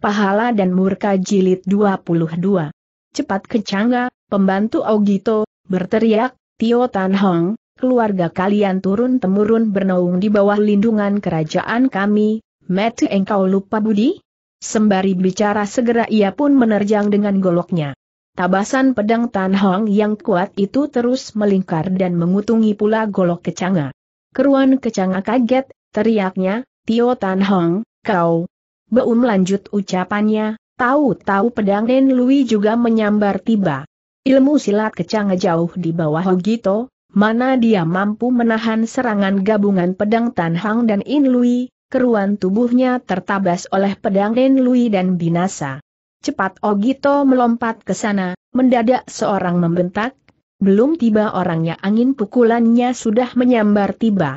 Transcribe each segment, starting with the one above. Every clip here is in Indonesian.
Pahala dan Murka Jilid 22. Cepat kecangga, pembantu Ogito, berteriak, Tio Tan Hong, keluarga kalian turun-temurun bernaung di bawah lindungan kerajaan kami, Mati engkau lupa budi? Sembari bicara segera ia pun menerjang dengan goloknya. Tabasan pedang Tan Hong yang kuat itu terus melingkar dan mengutungi pula golok kecanga. Keruan kecanga kaget, teriaknya, Tio Tan Hong, kau, Beum lanjut ucapannya, tahu-tahu pedang Den Lui juga menyambar tiba. Ilmu silat kecang jauh di bawah Hogito, mana dia mampu menahan serangan gabungan pedang Tan Hang dan In Lui, keruan tubuhnya tertabas oleh pedang Den Lui dan binasa. Cepat Ogito melompat ke sana, mendadak seorang membentak, belum tiba orangnya angin pukulannya sudah menyambar tiba.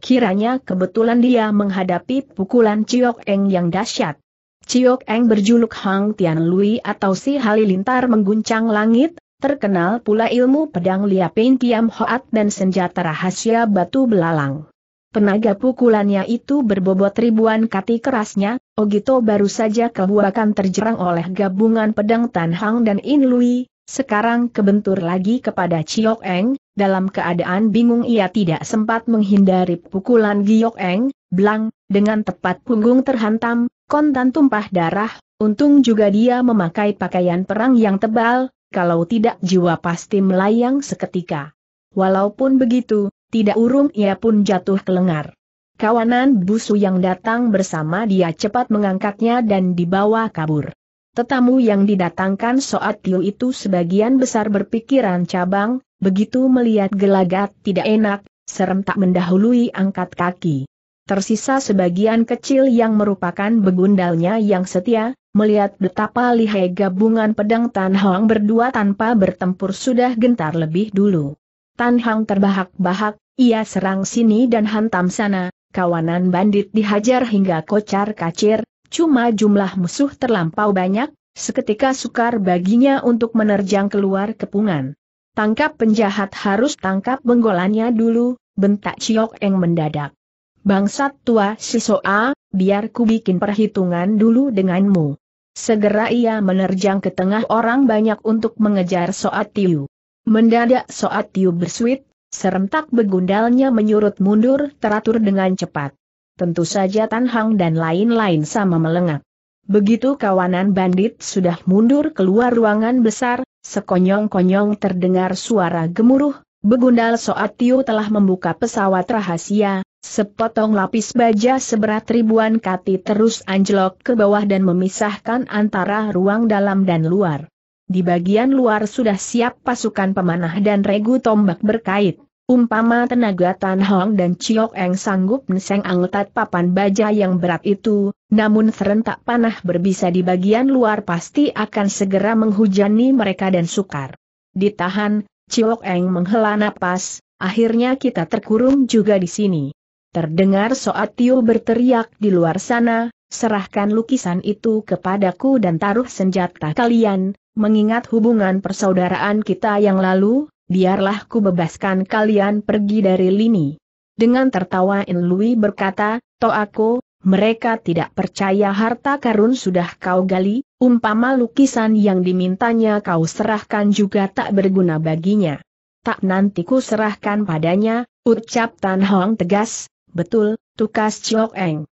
Kiranya kebetulan dia menghadapi pukulan Ciok Eng yang dahsyat. Ciok Eng berjuluk Hang Tian Lui atau si Halilintar mengguncang langit, terkenal pula ilmu pedang Liapin Kiam Hoat dan senjata rahasia batu belalang. Penaga pukulannya itu berbobot ribuan kati kerasnya, Ogito baru saja kebuakan terjerang oleh gabungan pedang Tan Hang dan In Lui, sekarang kebentur lagi kepada Ciok Eng, dalam keadaan bingung ia tidak sempat menghindari pukulan Giok Eng, Blang, dengan tepat punggung terhantam, kontan tumpah darah, untung juga dia memakai pakaian perang yang tebal, kalau tidak jiwa pasti melayang seketika. Walaupun begitu, tidak urung ia pun jatuh ke lengar. Kawanan busu yang datang bersama dia cepat mengangkatnya dan dibawa kabur. Tetamu yang didatangkan Soat Tio itu sebagian besar berpikiran cabang, Begitu melihat gelagat tidak enak, serem tak mendahului angkat kaki. Tersisa sebagian kecil yang merupakan begundalnya yang setia, melihat betapa lihai gabungan pedang Tan Hong berdua tanpa bertempur sudah gentar lebih dulu. Tan Hong terbahak-bahak, ia serang sini dan hantam sana, kawanan bandit dihajar hingga kocar kacir, cuma jumlah musuh terlampau banyak, seketika sukar baginya untuk menerjang keluar kepungan. Tangkap penjahat harus tangkap benggolannya dulu, bentak Ciok Eng mendadak. Bangsat tua si Soa, biar ku bikin perhitungan dulu denganmu. Segera ia menerjang ke tengah orang banyak untuk mengejar Soat Tiu. Mendadak Soat Tiu bersuit, serentak begundalnya menyurut mundur teratur dengan cepat. Tentu saja Tan Hang dan lain-lain sama melengak. Begitu kawanan bandit sudah mundur keluar ruangan besar, Sekonyong-konyong terdengar suara gemuruh, begundal Soat Tio telah membuka pesawat rahasia, sepotong lapis baja seberat ribuan kati terus anjlok ke bawah dan memisahkan antara ruang dalam dan luar. Di bagian luar sudah siap pasukan pemanah dan regu tombak berkait. Umpama tenaga Tan Hong dan Chiok Eng sanggup neseng angetat papan baja yang berat itu, namun serentak panah berbisa di bagian luar pasti akan segera menghujani mereka dan sukar. Ditahan, Chiok Eng menghela napas, akhirnya kita terkurung juga di sini. Terdengar Soat Tio berteriak di luar sana, serahkan lukisan itu kepadaku dan taruh senjata kalian, mengingat hubungan persaudaraan kita yang lalu, biarlah ku bebaskan kalian pergi dari lini. Dengan tertawa In Lui berkata, "To aku, mereka tidak percaya harta karun sudah kau gali, umpama lukisan yang dimintanya kau serahkan juga tak berguna baginya. Tak nanti ku serahkan padanya, ucap Tan Hong tegas, betul, tukas Chok Eng.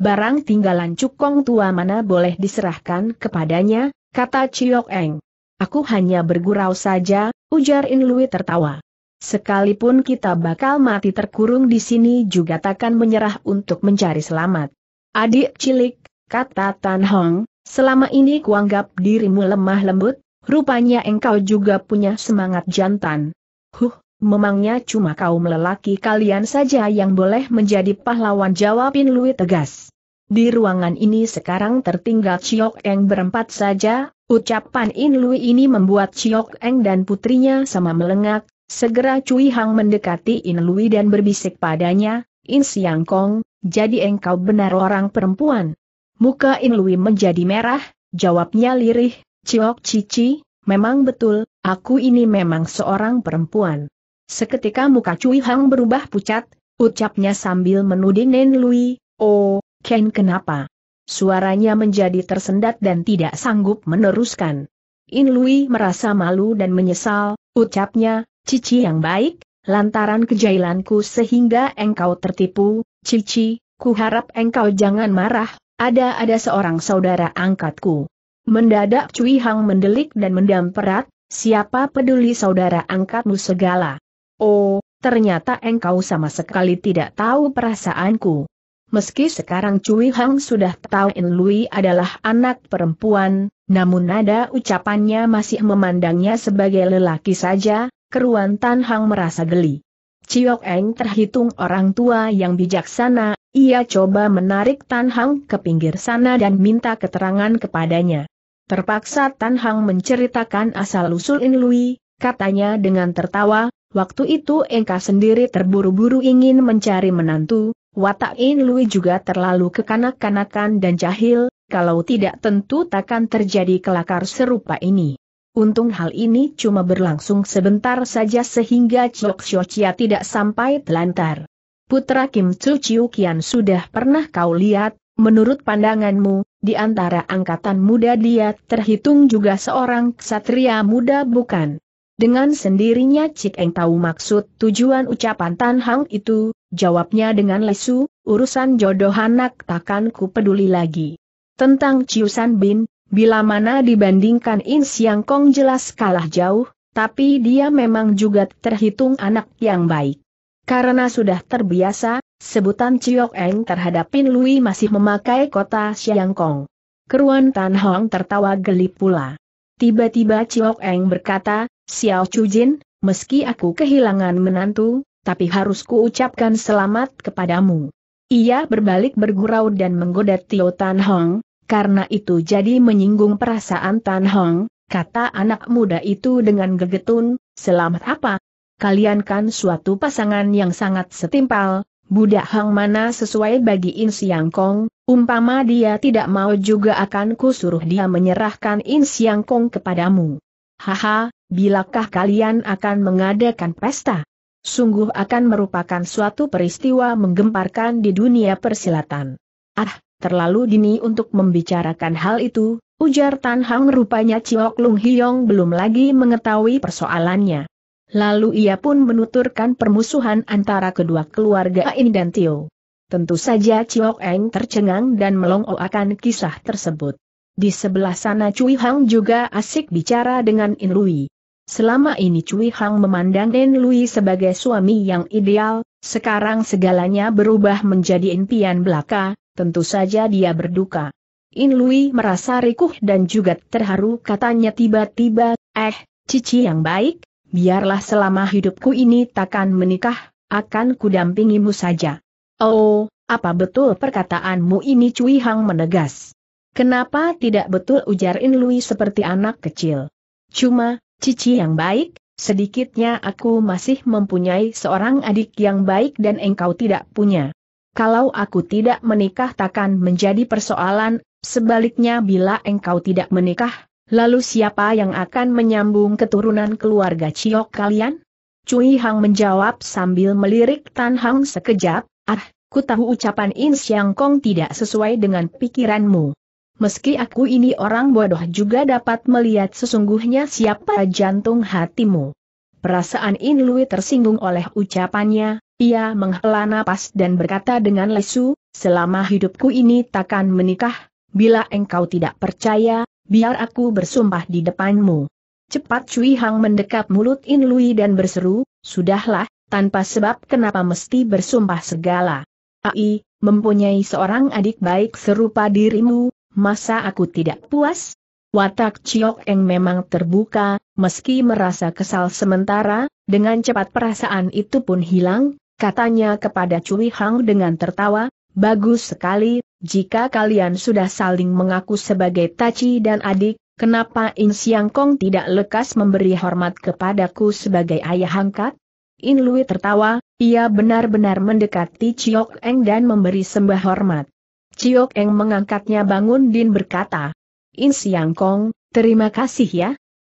Barang tinggalan cukong tua mana boleh diserahkan kepadanya, kata Chiok Eng. Aku hanya bergurau saja, ujar Inlui tertawa. Sekalipun kita bakal mati terkurung di sini juga takkan menyerah untuk mencari selamat. Adik cilik, kata Tan Hong, selama ini kuanggap dirimu lemah lembut, rupanya engkau juga punya semangat jantan. Huh, memangnya cuma kaum lelaki kalian saja yang boleh menjadi pahlawan Jawabin Louis tegas. Di ruangan ini sekarang tertinggal Chiok Eng berempat saja, ucapan In Lui ini membuat Chiok Eng dan putrinya sama melengak, segera Cui Hang mendekati In Lui dan berbisik padanya, In Siang Kong, jadi engkau benar orang perempuan. Muka In Lui menjadi merah, jawabnya lirih, Chiok Cici, memang betul, aku ini memang seorang perempuan. Seketika muka Cui Hang berubah pucat, ucapnya sambil menuding In Lui, oh, Ken kenapa? Suaranya menjadi tersendat dan tidak sanggup meneruskan. In Lui merasa malu dan menyesal, ucapnya, Cici yang baik, lantaran kejailanku sehingga engkau tertipu, Cici, kuharap engkau jangan marah, ada-ada seorang saudara angkatku. Mendadak Cui Hang mendelik dan mendamperat, siapa peduli saudara angkatmu segala. Oh, ternyata engkau sama sekali tidak tahu perasaanku. Meski sekarang Cui Hang sudah tahu In Lui adalah anak perempuan, namun nada ucapannya masih memandangnya sebagai lelaki saja, keruan Tan Hang merasa geli. Ciok Eng terhitung orang tua yang bijaksana, ia coba menarik Tan Hang ke pinggir sana dan minta keterangan kepadanya. Terpaksa Tan Hang menceritakan asal-usul In Lui, katanya dengan tertawa, waktu itu Engka sendiri terburu-buru ingin mencari menantu, Watak In Lui juga terlalu kekanak-kanakan dan jahil, kalau tidak tentu takkan terjadi kelakar serupa ini. Untung hal ini cuma berlangsung sebentar saja sehingga Chok Chia tidak sampai telantar. Putra Kim Chul Chiu Kian sudah pernah kau lihat, menurut pandanganmu, di antara angkatan muda dia terhitung juga seorang ksatria muda bukan? Dengan sendirinya Cik Eng tahu maksud tujuan ucapan Tan Hang itu, jawabnya dengan lesu, urusan jodoh anak takkan ku peduli lagi. Tentang Ciusan Bin, bila mana dibandingkan In Siang Kong jelas kalah jauh, tapi dia memang juga terhitung anak yang baik. Karena sudah terbiasa, sebutan Ciok Eng terhadap Pin Lui masih memakai kota Siang Kong. Keruan Tan Hong tertawa geli pula. Tiba-tiba Ciok Eng berkata, Xiao Jin, meski aku kehilangan menantu, tapi harus kuucapkan selamat kepadamu. Ia berbalik bergurau dan menggoda Tio Tan Hong, karena itu jadi menyinggung perasaan Tan Hong, kata anak muda itu dengan gegetun, selamat apa? Kalian kan suatu pasangan yang sangat setimpal, budak Hang mana sesuai bagi In Siang Kong, umpama dia tidak mau juga akan kusuruh dia menyerahkan In Siang Kong kepadamu. Haha, bilakah kalian akan mengadakan pesta? sungguh akan merupakan suatu peristiwa menggemparkan di dunia persilatan. Ah, terlalu dini untuk membicarakan hal itu, ujar Tan Hang rupanya Ciok Lung Hiong belum lagi mengetahui persoalannya. Lalu ia pun menuturkan permusuhan antara kedua keluarga In dan Tio. Tentu saja Ciok Eng tercengang dan melongo akan kisah tersebut. Di sebelah sana Cui Hang juga asik bicara dengan In Lui. Selama ini Cui Hang memandang Den Lui sebagai suami yang ideal, sekarang segalanya berubah menjadi impian belaka, tentu saja dia berduka. In Lui merasa rikuh dan juga terharu katanya tiba-tiba, eh, cici yang baik, biarlah selama hidupku ini takkan menikah, akan kudampingimu saja. Oh, apa betul perkataanmu ini Cui Hang menegas. Kenapa tidak betul ujar In Lui seperti anak kecil? Cuma, Cici yang baik, sedikitnya aku masih mempunyai seorang adik yang baik dan engkau tidak punya. Kalau aku tidak menikah takkan menjadi persoalan, sebaliknya bila engkau tidak menikah, lalu siapa yang akan menyambung keturunan keluarga Ciok kalian? Cui Hang menjawab sambil melirik Tan Hang sekejap, ah, ku tahu ucapan In Siang Kong tidak sesuai dengan pikiranmu meski aku ini orang bodoh juga dapat melihat sesungguhnya siapa jantung hatimu. Perasaan In Lui tersinggung oleh ucapannya, ia menghela napas dan berkata dengan lesu, selama hidupku ini takkan menikah, bila engkau tidak percaya, biar aku bersumpah di depanmu. Cepat Cui Hang mendekap mulut In Lui dan berseru, sudahlah, tanpa sebab kenapa mesti bersumpah segala. Ai, mempunyai seorang adik baik serupa dirimu, masa aku tidak puas? Watak Chiok Eng memang terbuka, meski merasa kesal sementara, dengan cepat perasaan itu pun hilang, katanya kepada Cui Hang dengan tertawa, bagus sekali, jika kalian sudah saling mengaku sebagai Taci dan adik, kenapa In Siang Kong tidak lekas memberi hormat kepadaku sebagai ayah angkat? In Lui tertawa, ia benar-benar mendekati Chiok Eng dan memberi sembah hormat. Ciok Eng mengangkatnya bangun Din berkata, In Siang Kong, terima kasih ya.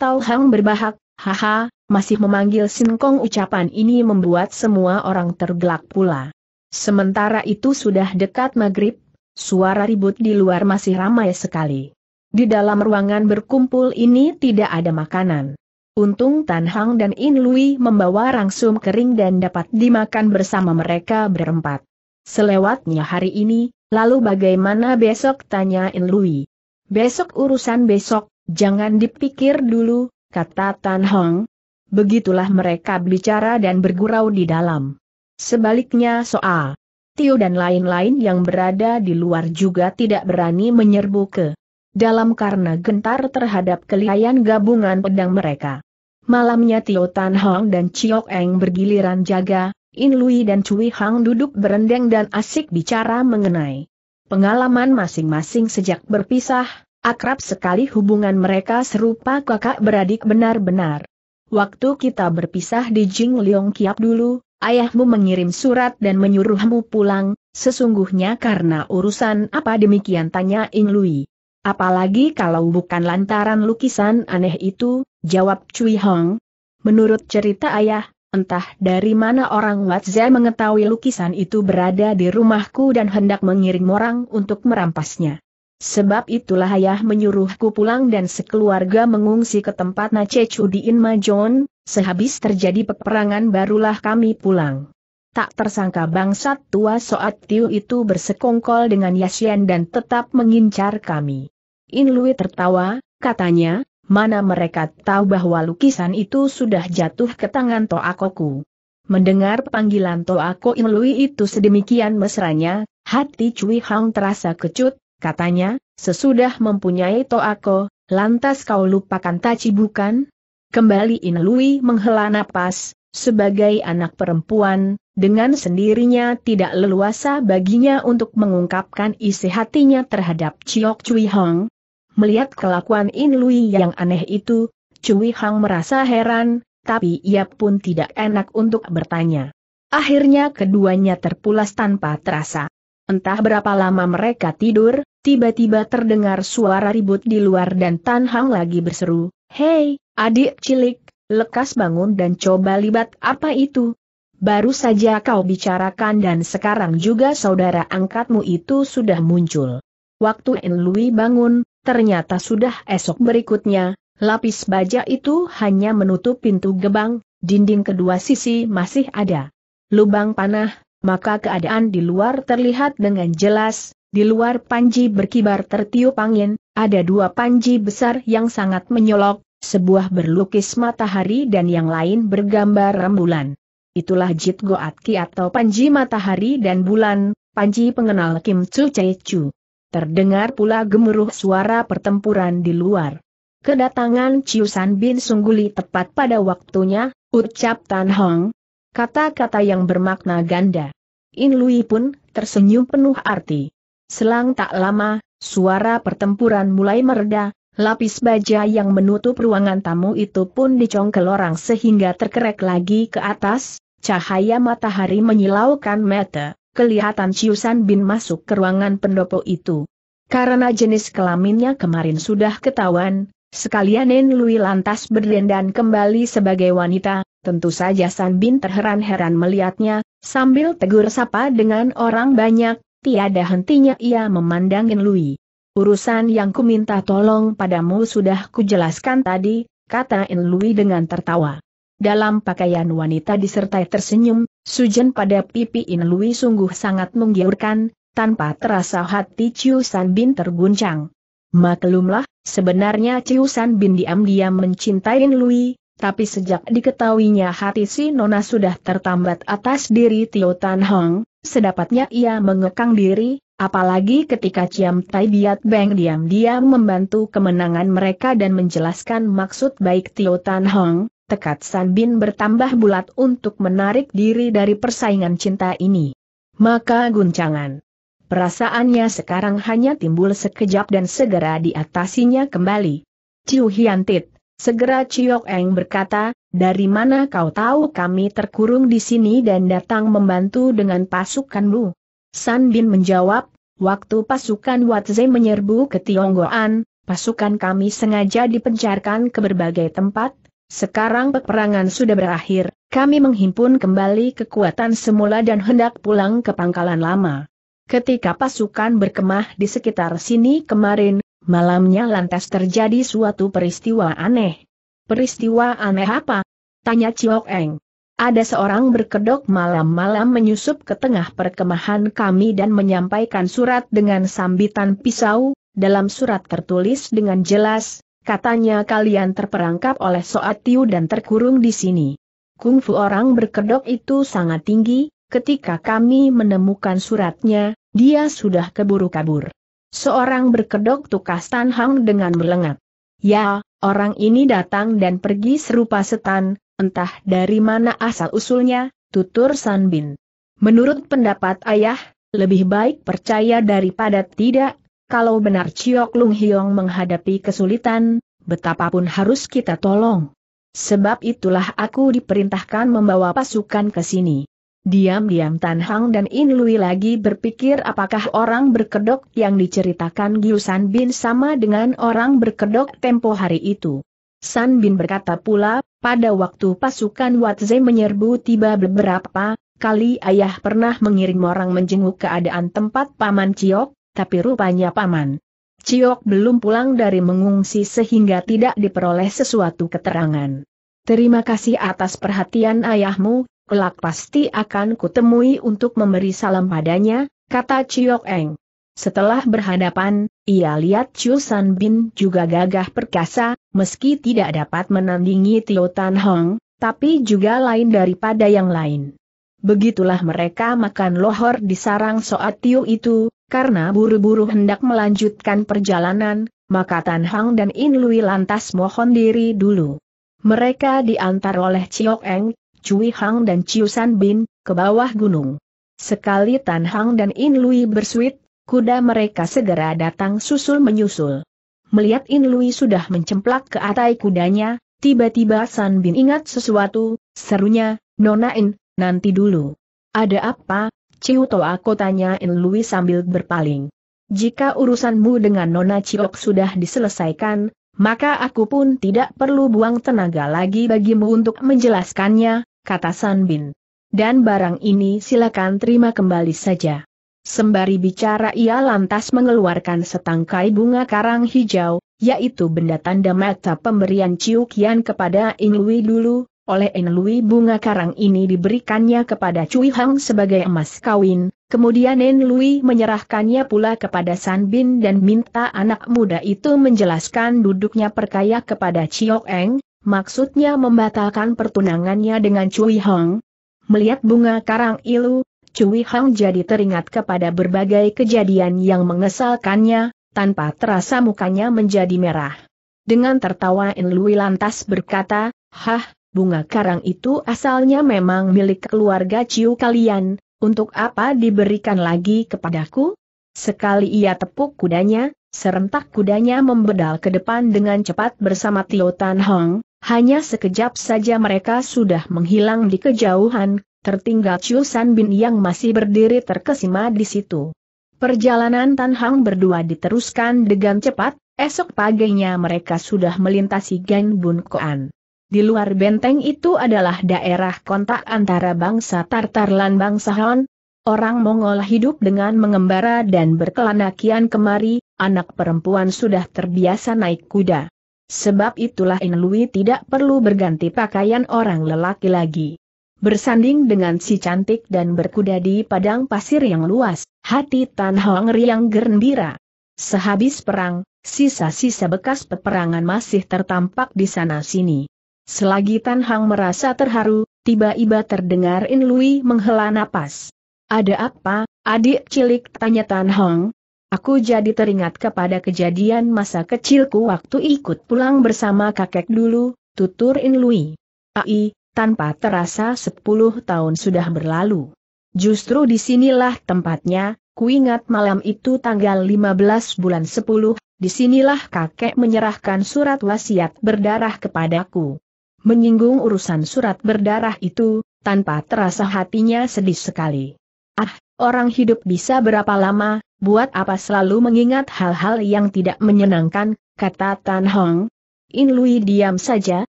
Tau Hang berbahak, haha, masih memanggil Sin Kong ucapan ini membuat semua orang tergelak pula. Sementara itu sudah dekat maghrib, suara ribut di luar masih ramai sekali. Di dalam ruangan berkumpul ini tidak ada makanan. Untung Tan Hang dan In Lui membawa rangsum kering dan dapat dimakan bersama mereka berempat. Selewatnya hari ini, Lalu bagaimana besok tanyain Lui? Besok urusan besok, jangan dipikir dulu, kata Tan Hong. Begitulah mereka bicara dan bergurau di dalam. Sebaliknya soal Tio dan lain-lain yang berada di luar juga tidak berani menyerbu ke dalam karena gentar terhadap kelihayan gabungan pedang mereka. Malamnya Tio Tan Hong dan Chiok Eng bergiliran jaga, In Lui dan Cui Hang duduk berendeng dan asik bicara mengenai pengalaman masing-masing sejak berpisah, akrab sekali hubungan mereka serupa kakak beradik benar-benar. Waktu kita berpisah di Jing Leong Kiap dulu, ayahmu mengirim surat dan menyuruhmu pulang, sesungguhnya karena urusan apa demikian tanya In Lui. Apalagi kalau bukan lantaran lukisan aneh itu, jawab Cui Hong. Menurut cerita ayah, Entah dari mana orang Watze mengetahui lukisan itu berada di rumahku dan hendak mengirim orang untuk merampasnya. Sebab itulah ayah menyuruhku pulang dan sekeluarga mengungsi ke tempat Nacechu di Inmajon, sehabis terjadi peperangan barulah kami pulang. Tak tersangka bangsat tua Soat Tiu itu bersekongkol dengan Yasian dan tetap mengincar kami. Inlui tertawa, katanya, mana mereka tahu bahwa lukisan itu sudah jatuh ke tangan Toakoku. Mendengar panggilan Toako Inlui itu sedemikian mesranya, hati Cui Hang terasa kecut, katanya, sesudah mempunyai Toako, lantas kau lupakan Tachi bukan? Kembali Inlui menghela napas, sebagai anak perempuan, dengan sendirinya tidak leluasa baginya untuk mengungkapkan isi hatinya terhadap Chiok Cui Hong, Melihat kelakuan In Lui yang aneh itu, Cui Hang merasa heran, tapi ia pun tidak enak untuk bertanya. Akhirnya keduanya terpulas tanpa terasa. Entah berapa lama mereka tidur, tiba-tiba terdengar suara ribut di luar dan Tan Hang lagi berseru, Hei, adik cilik, lekas bangun dan coba libat apa itu? Baru saja kau bicarakan dan sekarang juga saudara angkatmu itu sudah muncul. Waktu En Lui bangun, ternyata sudah esok berikutnya, lapis baja itu hanya menutup pintu gebang, dinding kedua sisi masih ada lubang panah, maka keadaan di luar terlihat dengan jelas, di luar panji berkibar tertiup angin, ada dua panji besar yang sangat menyolok, sebuah berlukis matahari dan yang lain bergambar rembulan. Itulah Jit Ki atau Panji Matahari dan Bulan, Panji pengenal Kim Chu Chai Chu. Terdengar pula gemuruh suara pertempuran di luar. Kedatangan Ciusan Bin Sungguli tepat pada waktunya, ucap Tan Hong. Kata-kata yang bermakna ganda. In Lui pun tersenyum penuh arti. Selang tak lama, suara pertempuran mulai mereda, lapis baja yang menutup ruangan tamu itu pun dicongkel orang sehingga terkerek lagi ke atas, cahaya matahari menyilaukan mata kelihatan Ciusan Bin masuk ke ruangan pendopo itu. Karena jenis kelaminnya kemarin sudah ketahuan, sekalian Nen Lui lantas berdandan kembali sebagai wanita, tentu saja San Bin terheran-heran melihatnya, sambil tegur sapa dengan orang banyak, tiada hentinya ia memandangin Lui. Urusan yang kuminta tolong padamu sudah kujelaskan tadi, kata En Lui dengan tertawa. Dalam pakaian wanita disertai tersenyum, Sujen pada pipi Inlui sungguh sangat menggiurkan, tanpa terasa hati Chiu San Bin terguncang. Maklumlah, sebenarnya Chiu San Bin diam-diam mencintai Inlui, tapi sejak diketahuinya hati si Nona sudah tertambat atas diri Tio Tan Hong, sedapatnya ia mengekang diri, apalagi ketika Ciam Tai Biat Beng diam-diam membantu kemenangan mereka dan menjelaskan maksud baik Tio Tan Hong, tekad San Bin bertambah bulat untuk menarik diri dari persaingan cinta ini. Maka guncangan. Perasaannya sekarang hanya timbul sekejap dan segera diatasinya kembali. Ciu Hiantit, segera Ciu Eng berkata, dari mana kau tahu kami terkurung di sini dan datang membantu dengan pasukanmu? San Bin menjawab, waktu pasukan Watze menyerbu ke Tionggoan, pasukan kami sengaja dipencarkan ke berbagai tempat, sekarang peperangan sudah berakhir, kami menghimpun kembali kekuatan semula dan hendak pulang ke pangkalan lama. Ketika pasukan berkemah di sekitar sini kemarin, malamnya lantas terjadi suatu peristiwa aneh. Peristiwa aneh apa? Tanya Ciok Eng. Ada seorang berkedok malam-malam menyusup ke tengah perkemahan kami dan menyampaikan surat dengan sambitan pisau, dalam surat tertulis dengan jelas, Katanya kalian terperangkap oleh Soat Tiu dan terkurung di sini. Kungfu orang berkedok itu sangat tinggi, ketika kami menemukan suratnya, dia sudah keburu kabur. Seorang berkedok tukas Tan Hang dengan melengak. Ya, orang ini datang dan pergi serupa setan, entah dari mana asal-usulnya, tutur San Bin. Menurut pendapat ayah, lebih baik percaya daripada tidak, kalau benar Ciok Lung Hiong menghadapi kesulitan, betapapun harus kita tolong. Sebab itulah aku diperintahkan membawa pasukan ke sini. Diam-diam Tan Hang dan In Lui lagi berpikir apakah orang berkedok yang diceritakan San Bin sama dengan orang berkedok tempo hari itu. San Bin berkata pula, pada waktu pasukan Zai menyerbu tiba beberapa kali ayah pernah mengirim orang menjenguk keadaan tempat Paman Ciok, tapi rupanya paman. Ciok belum pulang dari mengungsi sehingga tidak diperoleh sesuatu keterangan. Terima kasih atas perhatian ayahmu, kelak pasti akan kutemui untuk memberi salam padanya, kata Ciok Eng. Setelah berhadapan, ia lihat Chu San Bin juga gagah perkasa, meski tidak dapat menandingi Tio Tan Hong, tapi juga lain daripada yang lain. Begitulah mereka makan lohor di sarang soat Tio itu, karena buru-buru hendak melanjutkan perjalanan, maka Tan Hang dan In Lui lantas mohon diri dulu. Mereka diantar oleh Chiok Eng, Cui Hang dan Chiu San Bin, ke bawah gunung. Sekali Tan Hang dan In Lui bersuit, kuda mereka segera datang susul menyusul. Melihat In Lui sudah mencemplak ke atai kudanya, tiba-tiba San Bin ingat sesuatu, serunya, Nona In, nanti dulu. Ada apa, Ciu aku kotanya In Lui sambil berpaling. Jika urusanmu dengan Nona Ciok sudah diselesaikan, maka aku pun tidak perlu buang tenaga lagi bagimu untuk menjelaskannya, kata San Bin. Dan barang ini silakan terima kembali saja. Sembari bicara ia lantas mengeluarkan setangkai bunga karang hijau, yaitu benda tanda mata pemberian Ciu Kian kepada Lui dulu, oleh Enlui bunga karang ini diberikannya kepada Cui Hang sebagai emas kawin, kemudian Enlui menyerahkannya pula kepada San Bin dan minta anak muda itu menjelaskan duduknya perkaya kepada Chiok Eng, maksudnya membatalkan pertunangannya dengan Cui Hang. Melihat bunga karang ilu, Cui Hang jadi teringat kepada berbagai kejadian yang mengesalkannya, tanpa terasa mukanya menjadi merah. Dengan tertawa Enlui lantas berkata, Hah, bunga karang itu asalnya memang milik keluarga Ciu kalian, untuk apa diberikan lagi kepadaku? Sekali ia tepuk kudanya, serentak kudanya membedal ke depan dengan cepat bersama Tio Tan Hong, hanya sekejap saja mereka sudah menghilang di kejauhan, tertinggal Chiu San Bin yang masih berdiri terkesima di situ. Perjalanan Tan Hong berdua diteruskan dengan cepat, esok paginya mereka sudah melintasi Gan Bun Koan. Di luar benteng itu adalah daerah kontak antara bangsa Tartar dan bangsa Han. Orang Mongol hidup dengan mengembara dan berkelana kian kemari, anak perempuan sudah terbiasa naik kuda. Sebab itulah Inlui tidak perlu berganti pakaian orang lelaki lagi. Bersanding dengan si cantik dan berkuda di padang pasir yang luas, hati Tan Hong riang gembira. Sehabis perang, sisa-sisa bekas peperangan masih tertampak di sana-sini. Selagi Tan Hang merasa terharu, tiba-tiba terdengar In Lui menghela napas. Ada apa, adik cilik tanya Tan Hang? Aku jadi teringat kepada kejadian masa kecilku waktu ikut pulang bersama kakek dulu, tutur In Lui. Ai, tanpa terasa sepuluh tahun sudah berlalu. Justru disinilah tempatnya, kuingat malam itu tanggal 15 bulan 10, disinilah kakek menyerahkan surat wasiat berdarah kepadaku menyinggung urusan surat berdarah itu, tanpa terasa hatinya sedih sekali. Ah, orang hidup bisa berapa lama, buat apa selalu mengingat hal-hal yang tidak menyenangkan, kata Tan Hong. In Lui diam saja,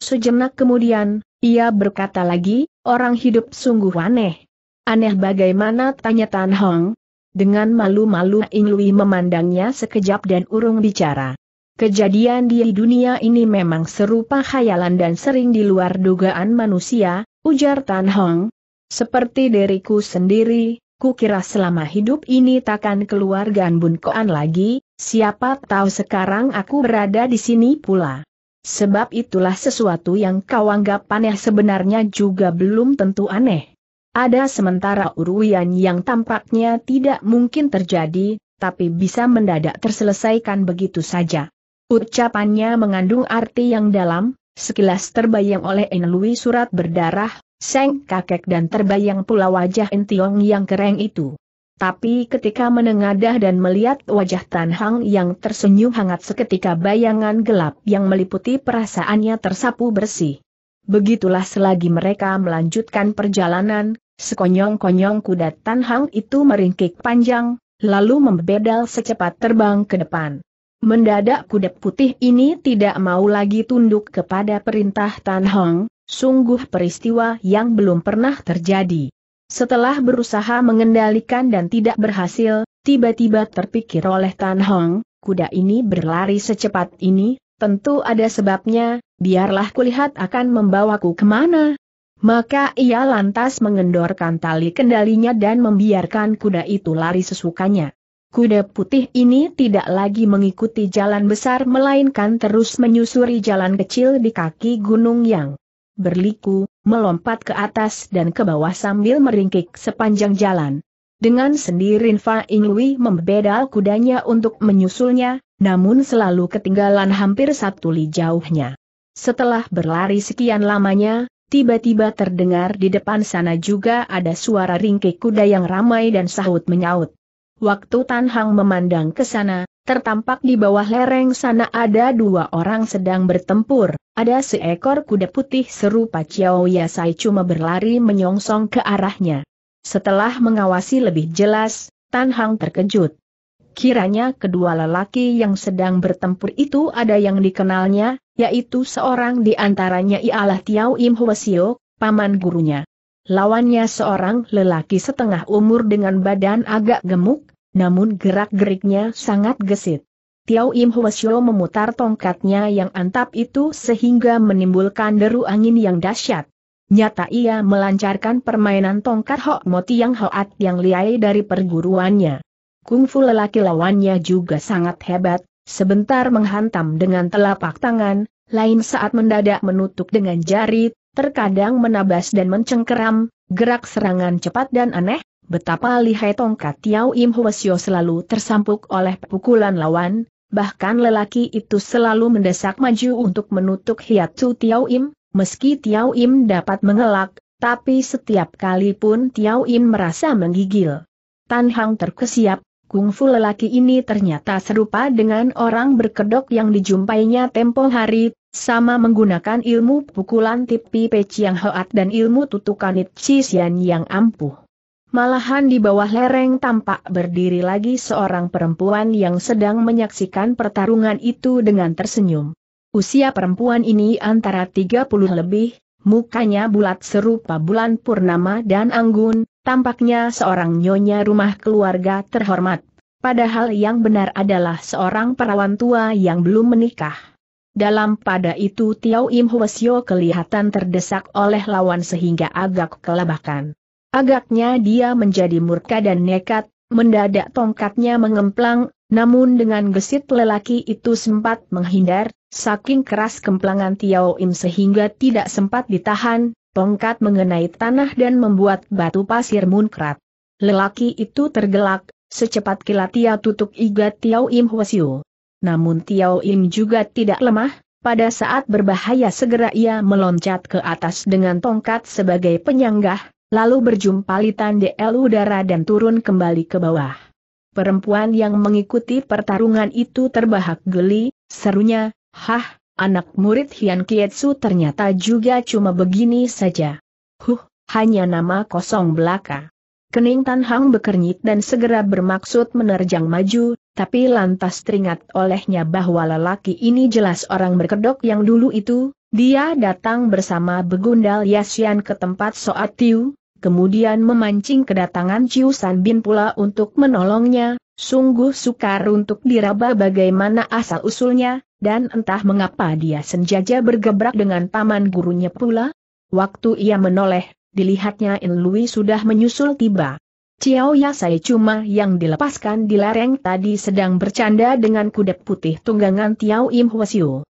sejenak kemudian, ia berkata lagi, orang hidup sungguh aneh. Aneh bagaimana tanya Tan Hong? Dengan malu-malu In Lui memandangnya sekejap dan urung bicara. Kejadian di dunia ini memang serupa khayalan dan sering di luar dugaan manusia, ujar Tan Hong. Seperti diriku sendiri, kukira selama hidup ini takkan keluar Gan Koan lagi, siapa tahu sekarang aku berada di sini pula. Sebab itulah sesuatu yang kau anggap aneh sebenarnya juga belum tentu aneh. Ada sementara uruian yang tampaknya tidak mungkin terjadi, tapi bisa mendadak terselesaikan begitu saja. Ucapannya mengandung arti yang dalam, sekilas terbayang oleh Enlui surat berdarah, seng kakek dan terbayang pula wajah Entiong yang kering itu. Tapi ketika menengadah dan melihat wajah Tan Hang yang tersenyum hangat seketika bayangan gelap yang meliputi perasaannya tersapu bersih. Begitulah selagi mereka melanjutkan perjalanan, sekonyong-konyong kuda Tan Hang itu meringkik panjang, lalu membedal secepat terbang ke depan. Mendadak kuda putih ini tidak mau lagi tunduk kepada perintah Tan Hong, sungguh peristiwa yang belum pernah terjadi. Setelah berusaha mengendalikan dan tidak berhasil, tiba-tiba terpikir oleh Tan Hong, kuda ini berlari secepat ini, tentu ada sebabnya, biarlah kulihat akan membawaku kemana. Maka ia lantas mengendorkan tali kendalinya dan membiarkan kuda itu lari sesukanya kuda putih ini tidak lagi mengikuti jalan besar melainkan terus menyusuri jalan kecil di kaki gunung yang berliku, melompat ke atas dan ke bawah sambil meringkik sepanjang jalan. Dengan sendiri Fa Ingwi membedal kudanya untuk menyusulnya, namun selalu ketinggalan hampir satu li jauhnya. Setelah berlari sekian lamanya, tiba-tiba terdengar di depan sana juga ada suara ringkik kuda yang ramai dan sahut menyaut. Waktu Tan Hang memandang ke sana, tertampak di bawah lereng sana ada dua orang sedang bertempur. Ada seekor kuda putih serupa Chiao Yasai cuma berlari menyongsong ke arahnya. Setelah mengawasi lebih jelas, Tan Hang terkejut. Kiranya kedua lelaki yang sedang bertempur itu ada yang dikenalnya, yaitu seorang di antaranya ialah Tiao Im Hwasio, paman gurunya. Lawannya seorang lelaki setengah umur dengan badan agak gemuk, namun gerak-geriknya sangat gesit. Tiao Im Hwasyo memutar tongkatnya yang antap itu sehingga menimbulkan deru angin yang dahsyat. Nyata ia melancarkan permainan tongkat Hok Moti yang Hoat yang liai dari perguruannya. Kungfu lelaki lawannya juga sangat hebat, sebentar menghantam dengan telapak tangan, lain saat mendadak menutup dengan jari, terkadang menabas dan mencengkeram, gerak serangan cepat dan aneh, betapa lihai tongkat Tiao Im Hwasyo selalu tersampuk oleh pukulan lawan, bahkan lelaki itu selalu mendesak maju untuk menutup hiatu Tiao Im, meski Tiao Im dapat mengelak, tapi setiap kali pun Tiao Im merasa menggigil. Tan Hang terkesiap, kungfu lelaki ini ternyata serupa dengan orang berkedok yang dijumpainya tempo hari, sama menggunakan ilmu pukulan tipi peci yang hoat dan ilmu tutukan Cisian yang ampuh. Malahan di bawah lereng tampak berdiri lagi seorang perempuan yang sedang menyaksikan pertarungan itu dengan tersenyum. Usia perempuan ini antara 30 lebih, mukanya bulat serupa bulan purnama dan anggun, tampaknya seorang nyonya rumah keluarga terhormat. Padahal yang benar adalah seorang perawan tua yang belum menikah. Dalam pada itu Tiao Im Hwasyo kelihatan terdesak oleh lawan sehingga agak kelabakan. Agaknya dia menjadi murka dan nekat, mendadak tongkatnya mengemplang, namun dengan gesit lelaki itu sempat menghindar, saking keras kemplangan Tiao Im sehingga tidak sempat ditahan, tongkat mengenai tanah dan membuat batu pasir munkrat. Lelaki itu tergelak, secepat kilat ia tutup iga Tiao Im Hwasyo. Namun Tiao Im juga tidak lemah, pada saat berbahaya segera ia meloncat ke atas dengan tongkat sebagai penyanggah, lalu berjumpa litan DL udara dan turun kembali ke bawah. Perempuan yang mengikuti pertarungan itu terbahak geli, serunya, Hah, anak murid Hian Kietsu ternyata juga cuma begini saja. Huh, hanya nama kosong belaka. Kening Tan Hang bekernyit dan segera bermaksud menerjang maju, tapi lantas teringat olehnya bahwa lelaki ini jelas orang berkedok yang dulu itu, dia datang bersama Begundal Yasian ke tempat Soat Tiu, kemudian memancing kedatangan Ciu San Bin pula untuk menolongnya, sungguh sukar untuk diraba bagaimana asal-usulnya, dan entah mengapa dia senjaja bergebrak dengan paman gurunya pula. Waktu ia menoleh, dilihatnya In Lui sudah menyusul tiba. Ciao saya cuma yang dilepaskan di lereng tadi sedang bercanda dengan kudep putih tunggangan Tiao Im Hwasyu.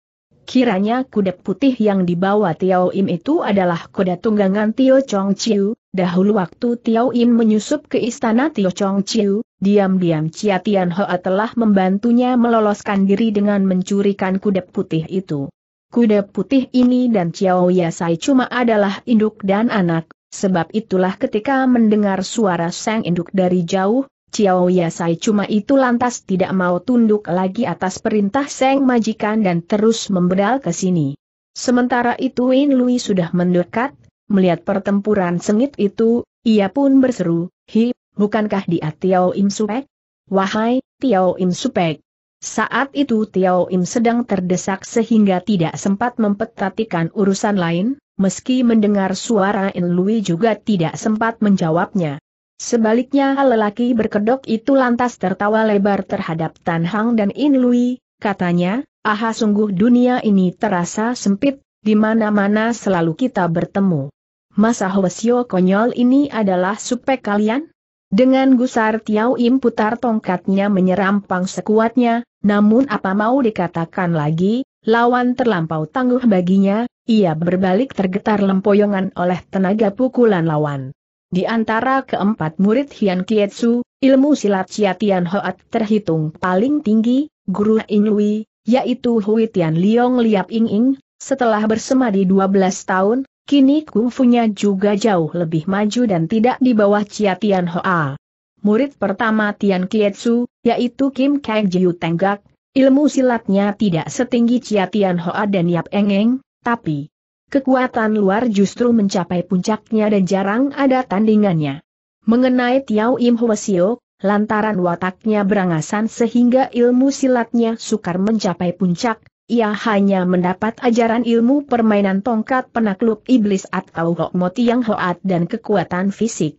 Kiranya kudep putih yang dibawa Tiao Im itu adalah kuda tunggangan Tio Chong Chiu, dahulu waktu Tiao Im menyusup ke istana Tio Chong Chiu, diam-diam Chia Tian Hoa telah membantunya meloloskan diri dengan mencurikan kudep putih itu. Kuda putih ini dan Ciao Yasai cuma adalah induk dan anak, Sebab itulah ketika mendengar suara Sang Induk dari jauh, Chiao Yasai cuma itu lantas tidak mau tunduk lagi atas perintah Sang Majikan dan terus membedal ke sini. Sementara itu Win Lui sudah mendekat, melihat pertempuran sengit itu, ia pun berseru, Hi, bukankah dia Tiao Im Supek? Wahai, Tiao Im Supek. Saat itu Tiao Im sedang terdesak sehingga tidak sempat mempetatikan urusan lain, meski mendengar suara In Lui juga tidak sempat menjawabnya. Sebaliknya lelaki berkedok itu lantas tertawa lebar terhadap Tan Hang dan In Lui, katanya, aha sungguh dunia ini terasa sempit, di mana-mana selalu kita bertemu. Masa Hwasyo konyol ini adalah supek kalian? Dengan gusar Tiao Im putar tongkatnya menyerampang sekuatnya, namun apa mau dikatakan lagi, lawan terlampau tangguh baginya, ia berbalik tergetar lempoyongan oleh tenaga pukulan lawan. Di antara keempat murid Hian Kietsu, ilmu silat Chia Tian Hoat terhitung paling tinggi, Guru Inui, yaitu Hui Tian Liong Liap Ing Ing, setelah bersemadi 12 tahun, kini kungfunya juga jauh lebih maju dan tidak di bawah Chia Tian Hoa. Murid pertama Tian Kietsu, yaitu Kim Kang Jiu Tenggak, ilmu silatnya tidak setinggi Chia Tian Hoa dan Yap Eng, tapi, kekuatan luar justru mencapai puncaknya dan jarang ada tandingannya. Mengenai Tiao Im Hwasio, lantaran wataknya berangasan sehingga ilmu silatnya sukar mencapai puncak, ia hanya mendapat ajaran ilmu permainan tongkat penakluk iblis atau hokmoti yang hoat dan kekuatan fisik.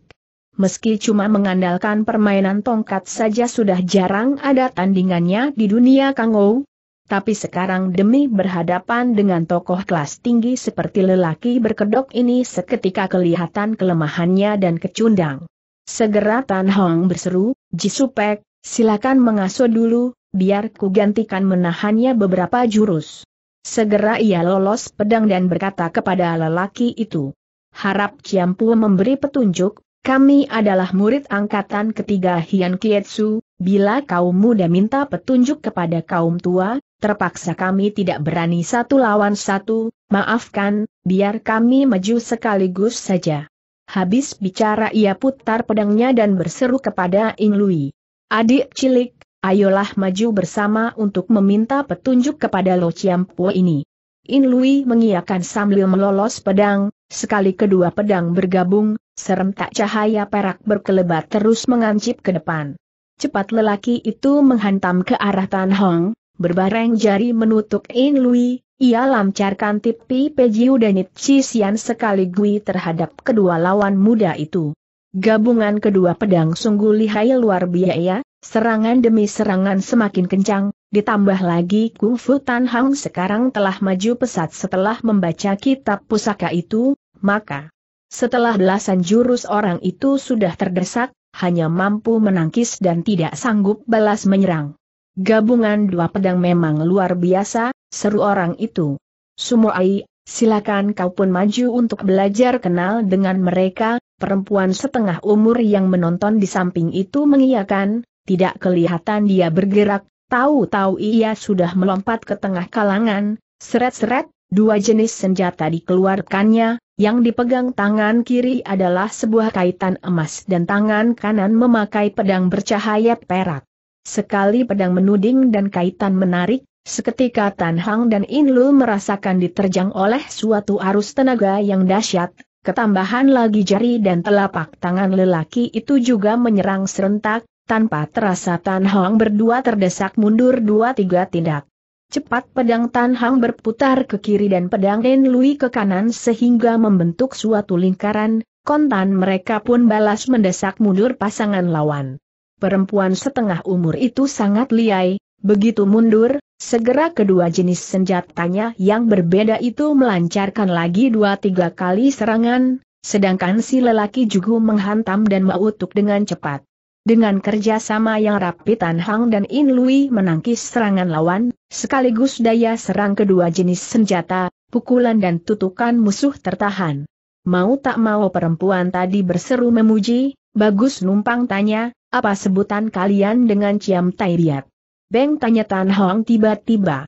Meski cuma mengandalkan permainan tongkat saja sudah jarang ada tandingannya di dunia Kangou, tapi sekarang demi berhadapan dengan tokoh kelas tinggi seperti lelaki berkedok ini seketika kelihatan kelemahannya dan kecundang. Segera Tan Hong berseru, Jisupek, silakan mengasuh dulu, biar ku gantikan menahannya beberapa jurus. Segera ia lolos pedang dan berkata kepada lelaki itu, Harap Ciampu memberi petunjuk, kami adalah murid angkatan ketiga Hian Kietsu, Bila kaum muda minta petunjuk kepada kaum tua, terpaksa kami tidak berani satu lawan satu, maafkan, biar kami maju sekaligus saja. Habis bicara ia putar pedangnya dan berseru kepada Ing Lui. Adik cilik, ayolah maju bersama untuk meminta petunjuk kepada Lo Po ini. In Lui mengiakan sambil melolos pedang, sekali kedua pedang bergabung, serentak cahaya perak berkelebat terus mengancip ke depan. Cepat lelaki itu menghantam ke arah Tan Hong, berbareng jari menutup In Lui, ia lancarkan tipi Pejiu dan Sian sekali gui terhadap kedua lawan muda itu. Gabungan kedua pedang sungguh lihai luar biaya, serangan demi serangan semakin kencang, ditambah lagi Kung Fu Tan Hong sekarang telah maju pesat setelah membaca kitab pusaka itu, maka setelah belasan jurus orang itu sudah terdesak, hanya mampu menangkis dan tidak sanggup balas menyerang. Gabungan dua pedang memang luar biasa, seru orang itu. Sumoai, silakan kau pun maju untuk belajar kenal dengan mereka, perempuan setengah umur yang menonton di samping itu mengiyakan, tidak kelihatan dia bergerak, tahu-tahu ia sudah melompat ke tengah kalangan, seret-seret, dua jenis senjata dikeluarkannya, yang dipegang tangan kiri adalah sebuah kaitan emas dan tangan kanan memakai pedang bercahaya perak. Sekali pedang menuding dan kaitan menarik, seketika Tan Hang dan In Lu merasakan diterjang oleh suatu arus tenaga yang dahsyat, ketambahan lagi jari dan telapak tangan lelaki itu juga menyerang serentak, tanpa terasa Tan Hang berdua terdesak mundur dua tiga tindak. Cepat pedang Tan Hang berputar ke kiri dan pedang En Lui ke kanan sehingga membentuk suatu lingkaran, kontan mereka pun balas mendesak mundur pasangan lawan. Perempuan setengah umur itu sangat liai, begitu mundur, segera kedua jenis senjatanya yang berbeda itu melancarkan lagi dua tiga kali serangan, sedangkan si lelaki juga menghantam dan mautuk dengan cepat. Dengan kerjasama yang rapi Tan Hang dan In Lui menangkis serangan lawan, sekaligus daya serang kedua jenis senjata, pukulan dan tutukan musuh tertahan. Mau tak mau perempuan tadi berseru memuji, bagus numpang tanya, apa sebutan kalian dengan Ciam Tai Biat? Beng tanya Tan Hang tiba-tiba.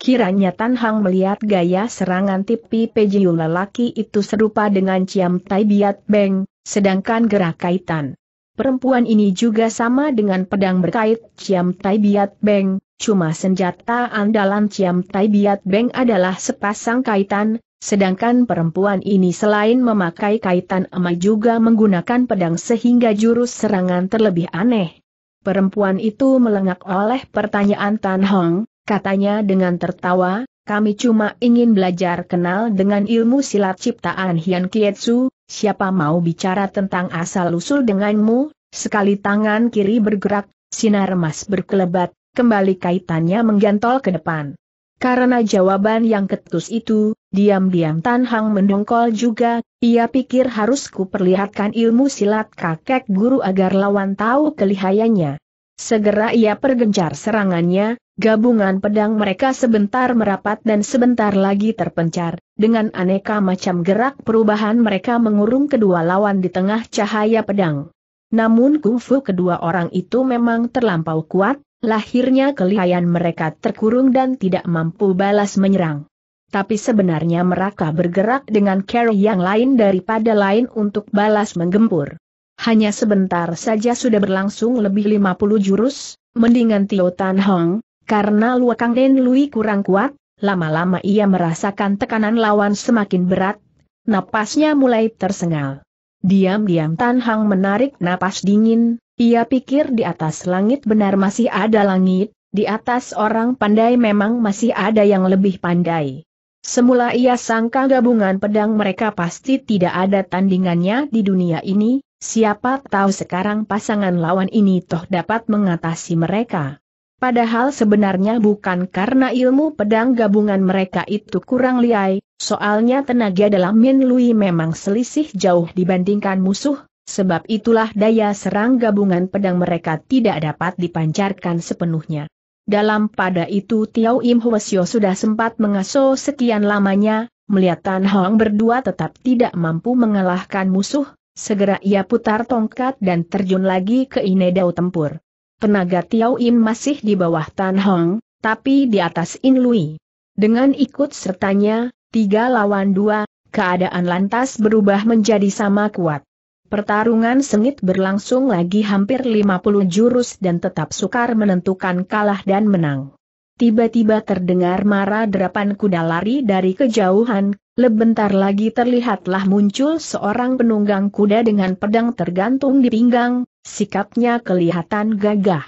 Kiranya Tan Hang melihat gaya serangan tipi Pejiu lelaki itu serupa dengan Ciam Tai Biat Beng, sedangkan gerak kaitan Perempuan ini juga sama dengan pedang berkait Ciam Tai Biat Beng, cuma senjata andalan Ciam Tai Biat Beng adalah sepasang kaitan, sedangkan perempuan ini selain memakai kaitan emas juga menggunakan pedang sehingga jurus serangan terlebih aneh. Perempuan itu melengak oleh pertanyaan Tan Hong, katanya dengan tertawa, kami cuma ingin belajar kenal dengan ilmu silat ciptaan Hian Kietsu, siapa mau bicara tentang asal-usul denganmu, sekali tangan kiri bergerak, sinar emas berkelebat, kembali kaitannya menggantol ke depan. Karena jawaban yang ketus itu, diam-diam Tan Hang mendongkol juga, ia pikir harus perlihatkan ilmu silat kakek guru agar lawan tahu kelihayannya. Segera ia pergencar serangannya, Gabungan pedang mereka sebentar merapat dan sebentar lagi terpencar. Dengan aneka macam gerak perubahan mereka mengurung kedua lawan di tengah cahaya pedang. Namun kungfu kedua orang itu memang terlampau kuat, lahirnya kelihayan mereka terkurung dan tidak mampu balas menyerang. Tapi sebenarnya mereka bergerak dengan cara yang lain daripada lain untuk balas menggempur. Hanya sebentar saja sudah berlangsung lebih 50 jurus, mendingan Tio Tan Hong, karena Luakang Den Lui kurang kuat, lama-lama ia merasakan tekanan lawan semakin berat, napasnya mulai tersengal. Diam-diam Tan Hang menarik napas dingin, ia pikir di atas langit benar masih ada langit, di atas orang pandai memang masih ada yang lebih pandai. Semula ia sangka gabungan pedang mereka pasti tidak ada tandingannya di dunia ini, siapa tahu sekarang pasangan lawan ini toh dapat mengatasi mereka. Padahal sebenarnya bukan karena ilmu pedang gabungan mereka itu kurang liai, soalnya tenaga dalam Min Lui memang selisih jauh dibandingkan musuh, sebab itulah daya serang gabungan pedang mereka tidak dapat dipancarkan sepenuhnya. Dalam pada itu Tiao Im Hwasyo sudah sempat mengaso sekian lamanya, melihat Tan Hong berdua tetap tidak mampu mengalahkan musuh, segera ia putar tongkat dan terjun lagi ke Inedau tempur tenaga Tiao Im masih di bawah Tan Hong, tapi di atas In Lui. Dengan ikut sertanya, tiga lawan dua, keadaan lantas berubah menjadi sama kuat. Pertarungan sengit berlangsung lagi hampir 50 jurus dan tetap sukar menentukan kalah dan menang. Tiba-tiba terdengar mara derapan kuda lari dari kejauhan, lebentar lagi terlihatlah muncul seorang penunggang kuda dengan pedang tergantung di pinggang, Sikapnya kelihatan gagah.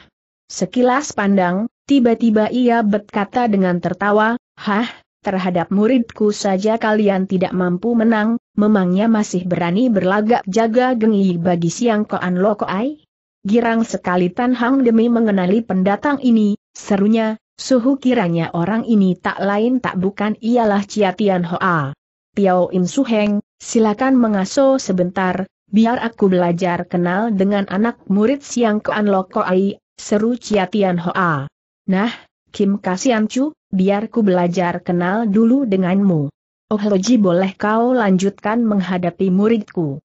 Sekilas pandang, tiba-tiba ia berkata dengan tertawa, Hah, terhadap muridku saja kalian tidak mampu menang, memangnya masih berani berlagak jaga gengi bagi siang koan koai? Girang sekali Tan Hang demi mengenali pendatang ini, serunya, suhu kiranya orang ini tak lain tak bukan ialah Ciatian Hoa. Piao Im Suheng, silakan mengaso sebentar, biar aku belajar kenal dengan anak murid Siang Loko Ai, seru Chia Tian Hoa. Nah, Kim Kasian Chu, biar ku belajar kenal dulu denganmu. Oh Loji boleh kau lanjutkan menghadapi muridku.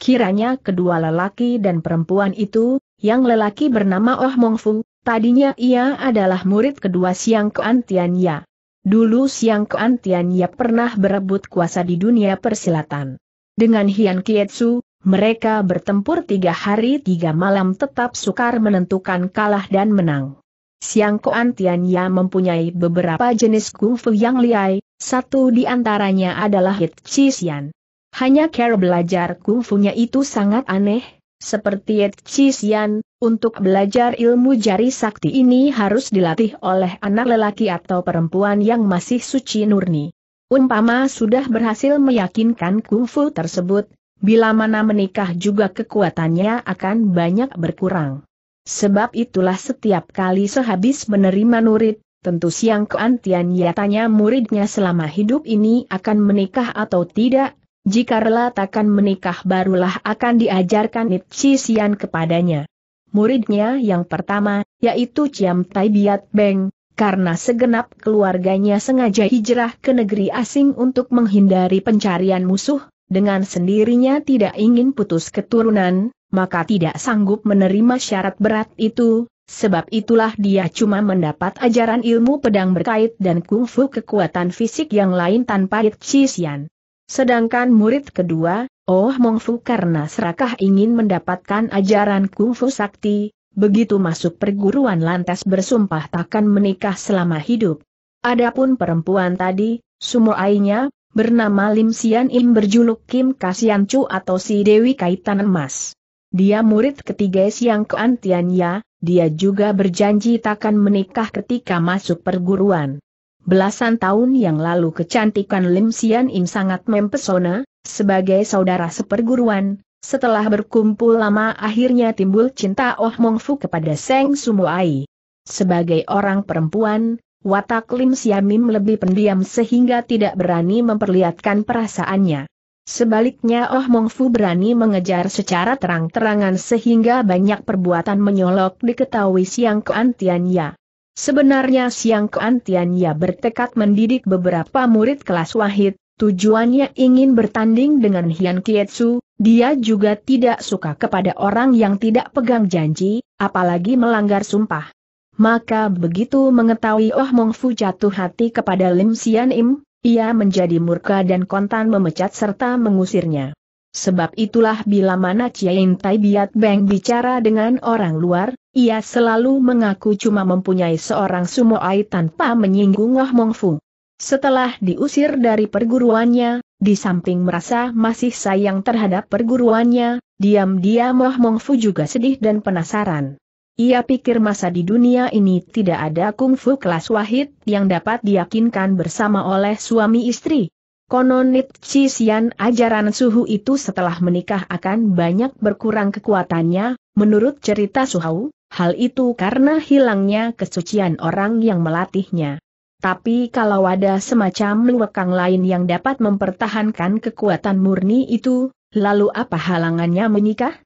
Kiranya kedua lelaki dan perempuan itu, yang lelaki bernama Oh Mongfu, tadinya ia adalah murid kedua Siang Koan Tianya. Dulu Siang Keantian Ya pernah berebut kuasa di dunia persilatan. Dengan Hian Kietsu, mereka bertempur tiga hari tiga malam tetap sukar menentukan kalah dan menang. Siang Koan Tianya mempunyai beberapa jenis kungfu yang liai, satu di antaranya adalah Hit Chi Xian. Hanya cara belajar kungfunya itu sangat aneh, seperti Hit Chi Xian, untuk belajar ilmu jari sakti ini harus dilatih oleh anak lelaki atau perempuan yang masih suci nurni. Umpama sudah berhasil meyakinkan kungfu tersebut, Bila mana menikah juga kekuatannya akan banyak berkurang. Sebab itulah setiap kali sehabis menerima Nurit, tentu siang keantian nyatanya muridnya selama hidup ini akan menikah atau tidak, jika takkan menikah barulah akan diajarkan Itchisian kepadanya. Muridnya yang pertama, yaitu Ciam Tai Biat Beng, karena segenap keluarganya sengaja hijrah ke negeri asing untuk menghindari pencarian musuh, dengan sendirinya tidak ingin putus keturunan, maka tidak sanggup menerima syarat berat itu, sebab itulah dia cuma mendapat ajaran ilmu pedang berkait dan kungfu kekuatan fisik yang lain tanpa Xixian. Sedangkan murid kedua, Oh Mongfu karena serakah ingin mendapatkan ajaran kungfu sakti, begitu masuk perguruan lantas bersumpah takkan menikah selama hidup. Adapun perempuan tadi, sumo ainya bernama Lim Sian Im berjuluk Kim Kasian Chu atau si Dewi Kaitan Emas. Dia murid ketiga Siang Kuan ya, dia juga berjanji takkan menikah ketika masuk perguruan. Belasan tahun yang lalu kecantikan Lim Sian Im sangat mempesona, sebagai saudara seperguruan, setelah berkumpul lama akhirnya timbul cinta Oh Mong Fu kepada Seng Sumuai. Sebagai orang perempuan, Watak Lim Siamim lebih pendiam sehingga tidak berani memperlihatkan perasaannya. Sebaliknya Oh Mong Fu berani mengejar secara terang-terangan sehingga banyak perbuatan menyolok diketahui Siang Keantianya. Sebenarnya Siang Keantianya bertekad mendidik beberapa murid kelas wahid, tujuannya ingin bertanding dengan Hian Kietsu, dia juga tidak suka kepada orang yang tidak pegang janji, apalagi melanggar sumpah. Maka begitu mengetahui Oh Mong Fu jatuh hati kepada Lim Sian Im, ia menjadi murka dan kontan memecat serta mengusirnya. Sebab itulah bila mana Chiain Tai Biat Beng bicara dengan orang luar, ia selalu mengaku cuma mempunyai seorang Sumo sumoai tanpa menyinggung Oh Mong Fu. Setelah diusir dari perguruannya, di samping merasa masih sayang terhadap perguruannya, diam-diam Oh Mong Fu juga sedih dan penasaran. Ia pikir masa di dunia ini tidak ada kungfu kelas wahid yang dapat diyakinkan bersama oleh suami istri. Konon Nitsisian ajaran suhu itu setelah menikah akan banyak berkurang kekuatannya, menurut cerita suhu, hal itu karena hilangnya kesucian orang yang melatihnya. Tapi kalau ada semacam luwekang lain yang dapat mempertahankan kekuatan murni itu, lalu apa halangannya menikah?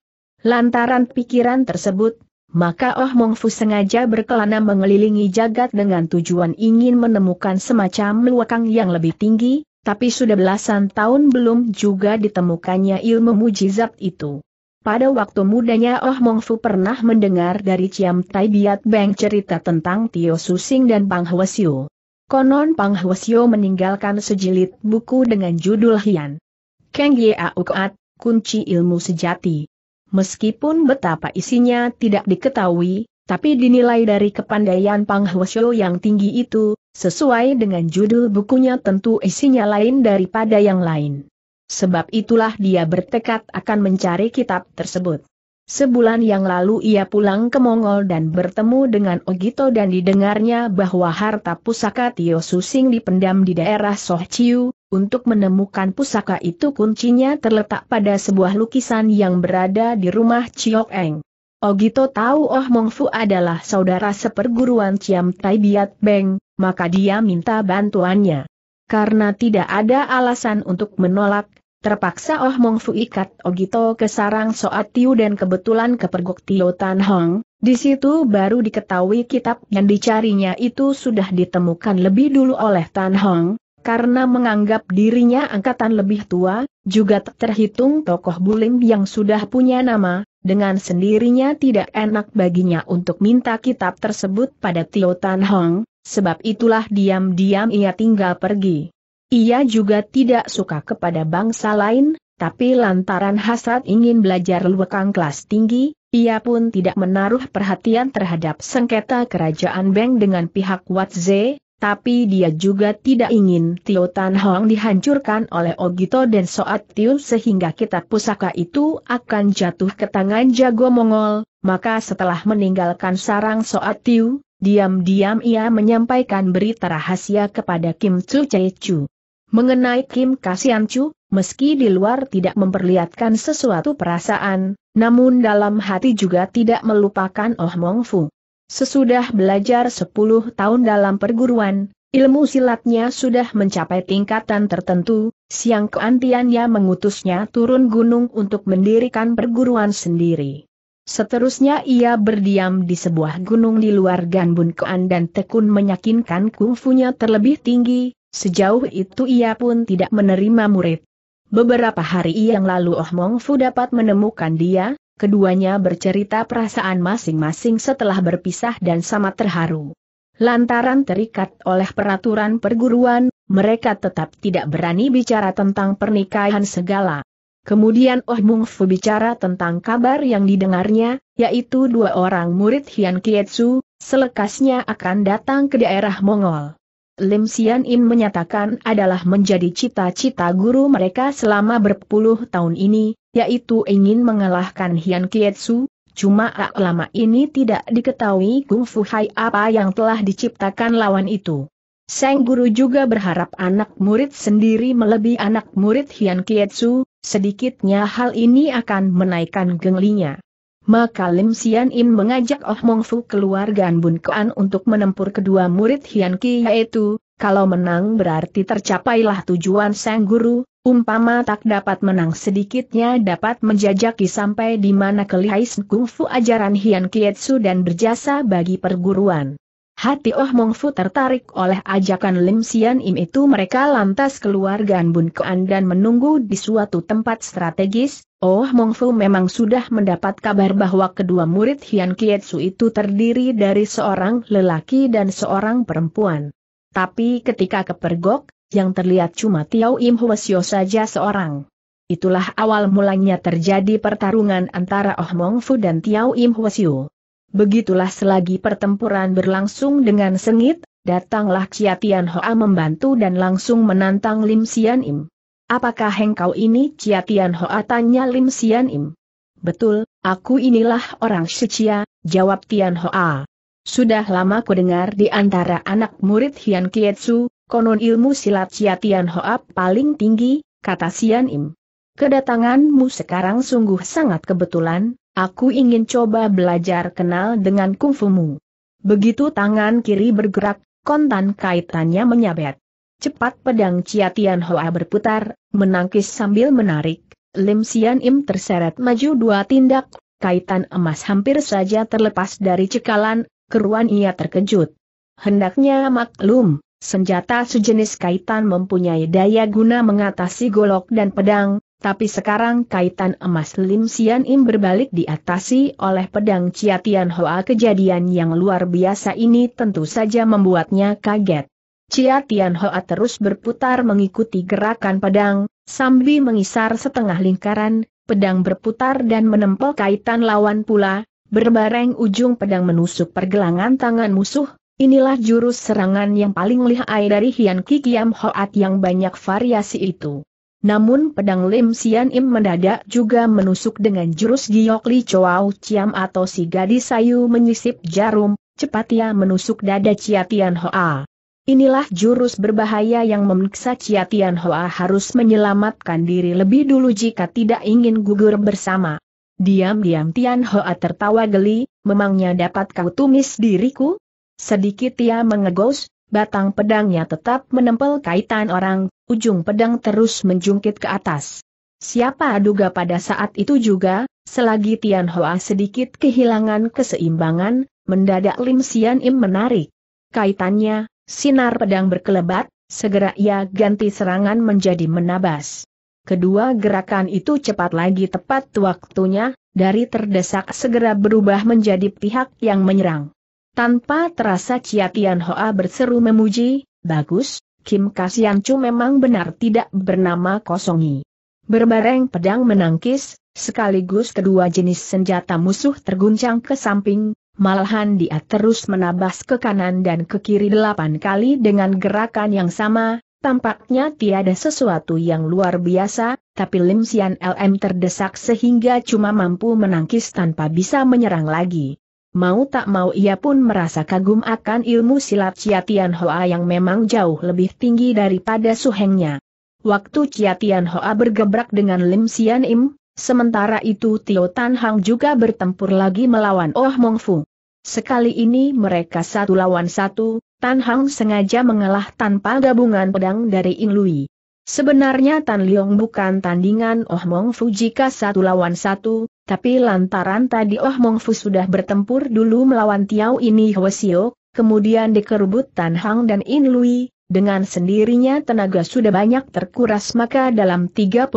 Lantaran pikiran tersebut, maka Oh Mong Fu sengaja berkelana mengelilingi jagat dengan tujuan ingin menemukan semacam luakang yang lebih tinggi, tapi sudah belasan tahun belum juga ditemukannya ilmu mujizat itu. Pada waktu mudanya Oh Mong Fu pernah mendengar dari Ciam Tai Biat Beng cerita tentang Tio Susing dan Pang Hwasyo. Konon Pang Hwasyo meninggalkan sejilid buku dengan judul Hian. Keng Ye Aukat, Kunci Ilmu Sejati. Meskipun betapa isinya tidak diketahui, tapi dinilai dari kepandaian Pang Hwasyo yang tinggi itu, sesuai dengan judul bukunya tentu isinya lain daripada yang lain. Sebab itulah dia bertekad akan mencari kitab tersebut. Sebulan yang lalu ia pulang ke Mongol dan bertemu dengan Ogito dan didengarnya bahwa harta pusaka Tio Susing dipendam di daerah Sohciu, untuk menemukan pusaka itu kuncinya terletak pada sebuah lukisan yang berada di rumah Chiok Eng. Ogito tahu Oh Mong Fu adalah saudara seperguruan Chiam Tai Biat Beng, maka dia minta bantuannya. Karena tidak ada alasan untuk menolak, terpaksa Oh Mong Fu ikat Ogito ke sarang Soat Tiu dan kebetulan kepergok Tio Tan Hong, di situ baru diketahui kitab yang dicarinya itu sudah ditemukan lebih dulu oleh Tan Hong, karena menganggap dirinya angkatan lebih tua, juga terhitung tokoh bulim yang sudah punya nama, dengan sendirinya tidak enak baginya untuk minta kitab tersebut pada Tio Tan Hong, sebab itulah diam-diam ia tinggal pergi. Ia juga tidak suka kepada bangsa lain, tapi lantaran hasrat ingin belajar luekang kelas tinggi, ia pun tidak menaruh perhatian terhadap sengketa kerajaan Beng dengan pihak Watze, tapi dia juga tidak ingin Tio Tan Hong dihancurkan oleh Ogito dan Soat Tio sehingga kitab pusaka itu akan jatuh ke tangan jago Mongol, maka setelah meninggalkan sarang Soat Tio, diam-diam ia menyampaikan berita rahasia kepada Kim Chu Chu. Mengenai Kim Kasian Chu, meski di luar tidak memperlihatkan sesuatu perasaan, namun dalam hati juga tidak melupakan Oh Mong Fu. Sesudah belajar 10 tahun dalam perguruan, ilmu silatnya sudah mencapai tingkatan tertentu, Siang Keantiannya mengutusnya turun gunung untuk mendirikan perguruan sendiri. Seterusnya ia berdiam di sebuah gunung di luar Ganbun Kean dan tekun meyakinkan kungfunya terlebih tinggi, sejauh itu ia pun tidak menerima murid. Beberapa hari yang lalu Oh Mong Fu dapat menemukan dia, Keduanya bercerita perasaan masing-masing setelah berpisah dan sama terharu. Lantaran terikat oleh peraturan perguruan, mereka tetap tidak berani bicara tentang pernikahan segala. Kemudian Oh Mung Fu bicara tentang kabar yang didengarnya, yaitu dua orang murid Hian Kietsu, selekasnya akan datang ke daerah Mongol. Lim Sian In menyatakan adalah menjadi cita-cita guru mereka selama berpuluh tahun ini, yaitu ingin mengalahkan Hian Kietsu, cuma ah, lama ini tidak diketahui Kung Fu Hai apa yang telah diciptakan lawan itu. Sang guru juga berharap anak murid sendiri melebihi anak murid Hian Kietsu, sedikitnya hal ini akan menaikkan genglinya. Maka Lim Sian Im mengajak Oh Mong Fu keluar Gan Bun Kuan untuk menempur kedua murid Hian Ki yaitu kalau menang berarti tercapailah tujuan sang guru, umpama tak dapat menang sedikitnya dapat menjajaki sampai di mana kelihaian kungfu ajaran Hian Kietsu dan berjasa bagi perguruan. Hati Oh Mong tertarik oleh ajakan Lim Sian Im itu mereka lantas keluar Gan Bun Kean dan menunggu di suatu tempat strategis, Oh Mong memang sudah mendapat kabar bahwa kedua murid Hian Kietsu itu terdiri dari seorang lelaki dan seorang perempuan. Tapi ketika kepergok, yang terlihat cuma Tiau Im Hwasyo saja seorang. Itulah awal mulanya terjadi pertarungan antara Oh Mong Fu dan Tiau Im Hwasyo. Begitulah selagi pertempuran berlangsung dengan sengit, datanglah Chia Tian Hoa membantu dan langsung menantang Lim Sian Im. Apakah hengkau ini Chia Tian Hoa tanya Lim Sian Im? Betul, aku inilah orang Shichia, jawab Tian Hoa. Sudah lama ku dengar di antara anak murid Hian Kietsu, konon ilmu silat Chia Hoap paling tinggi, kata Sian Im. Kedatanganmu sekarang sungguh sangat kebetulan, aku ingin coba belajar kenal dengan kungfumu. Begitu tangan kiri bergerak, kontan kaitannya menyabet. Cepat pedang Chia Tian Hoa berputar, menangkis sambil menarik, Lim Sian Im terseret maju dua tindak, kaitan emas hampir saja terlepas dari cekalan, keruan ia terkejut. Hendaknya maklum, senjata sejenis kaitan mempunyai daya guna mengatasi golok dan pedang, tapi sekarang kaitan emas Lim Sian Im berbalik diatasi oleh pedang Chia Tian Hoa kejadian yang luar biasa ini tentu saja membuatnya kaget. Chia Tian Hoa terus berputar mengikuti gerakan pedang, sambil mengisar setengah lingkaran, pedang berputar dan menempel kaitan lawan pula, Berbareng ujung pedang menusuk pergelangan tangan musuh, inilah jurus serangan yang paling lihai dari Hian Kikiam Hoat yang banyak variasi itu. Namun pedang Lim Sian Im mendadak juga menusuk dengan jurus Giok Li Chow Ciam atau si gadis sayu menyisip jarum, cepat ia menusuk dada Chia Tian Hoa. Inilah jurus berbahaya yang memaksa Chia Tian Hoa harus menyelamatkan diri lebih dulu jika tidak ingin gugur bersama. Diam-diam Tian Hoa tertawa geli, memangnya dapat kau tumis diriku? Sedikit ia mengegos, batang pedangnya tetap menempel kaitan orang, ujung pedang terus menjungkit ke atas. Siapa duga pada saat itu juga, selagi Tian Hoa sedikit kehilangan keseimbangan, mendadak Lim Sian Im menarik. Kaitannya, sinar pedang berkelebat, segera ia ganti serangan menjadi menabas. Kedua gerakan itu cepat lagi tepat waktunya, dari terdesak segera berubah menjadi pihak yang menyerang. Tanpa terasa Chia Tian Hoa berseru memuji, bagus, Kim Chu memang benar tidak bernama kosongi. Berbareng pedang menangkis, sekaligus kedua jenis senjata musuh terguncang ke samping, malahan dia terus menabas ke kanan dan ke kiri delapan kali dengan gerakan yang sama, Tampaknya tiada sesuatu yang luar biasa, tapi Lim Sian LM terdesak sehingga cuma mampu menangkis tanpa bisa menyerang lagi. Mau tak mau ia pun merasa kagum akan ilmu silat Chia Tian Hoa yang memang jauh lebih tinggi daripada suhengnya. Waktu Chia Tian Hoa bergebrak dengan Lim Sian Im, sementara itu Tio Tan Hang juga bertempur lagi melawan Oh Mong Fu. Sekali ini mereka satu lawan satu, Tan Hang sengaja mengalah tanpa gabungan pedang dari In Lui. Sebenarnya Tan Leong bukan tandingan Oh Mong Fu jika satu lawan satu, tapi lantaran tadi Oh Mong Fu sudah bertempur dulu melawan Tiao ini Hwasio, kemudian dikerubut Tan Hang dan In Lui, dengan sendirinya tenaga sudah banyak terkuras maka dalam 30-40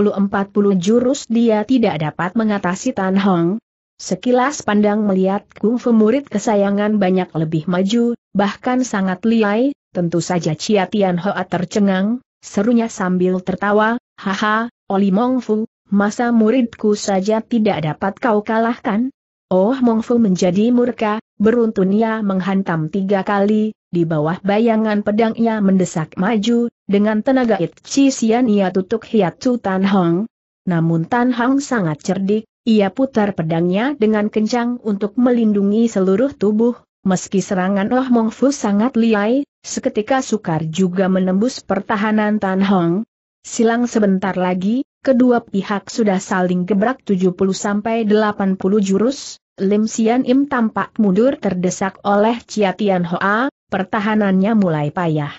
jurus dia tidak dapat mengatasi Tan Hang. Sekilas pandang melihat kungfu murid kesayangan banyak lebih maju, bahkan sangat liai, tentu saja Chia Tian Hoa tercengang, serunya sambil tertawa, haha, Oli Mongfu, masa muridku saja tidak dapat kau kalahkan? Oh Mongfu menjadi murka, beruntun ia menghantam tiga kali, di bawah bayangan pedangnya mendesak maju, dengan tenaga It Chi Sian ia tutup hiat Su Tan Hong. Namun Tan Hong sangat cerdik, ia putar pedangnya dengan kencang untuk melindungi seluruh tubuh, meski serangan Oh Mong Fu sangat liai, seketika sukar juga menembus pertahanan Tan Hong. Silang sebentar lagi, kedua pihak sudah saling gebrak 70-80 jurus, Lim Sian Im tampak mundur terdesak oleh Chia Tian Hoa, pertahanannya mulai payah.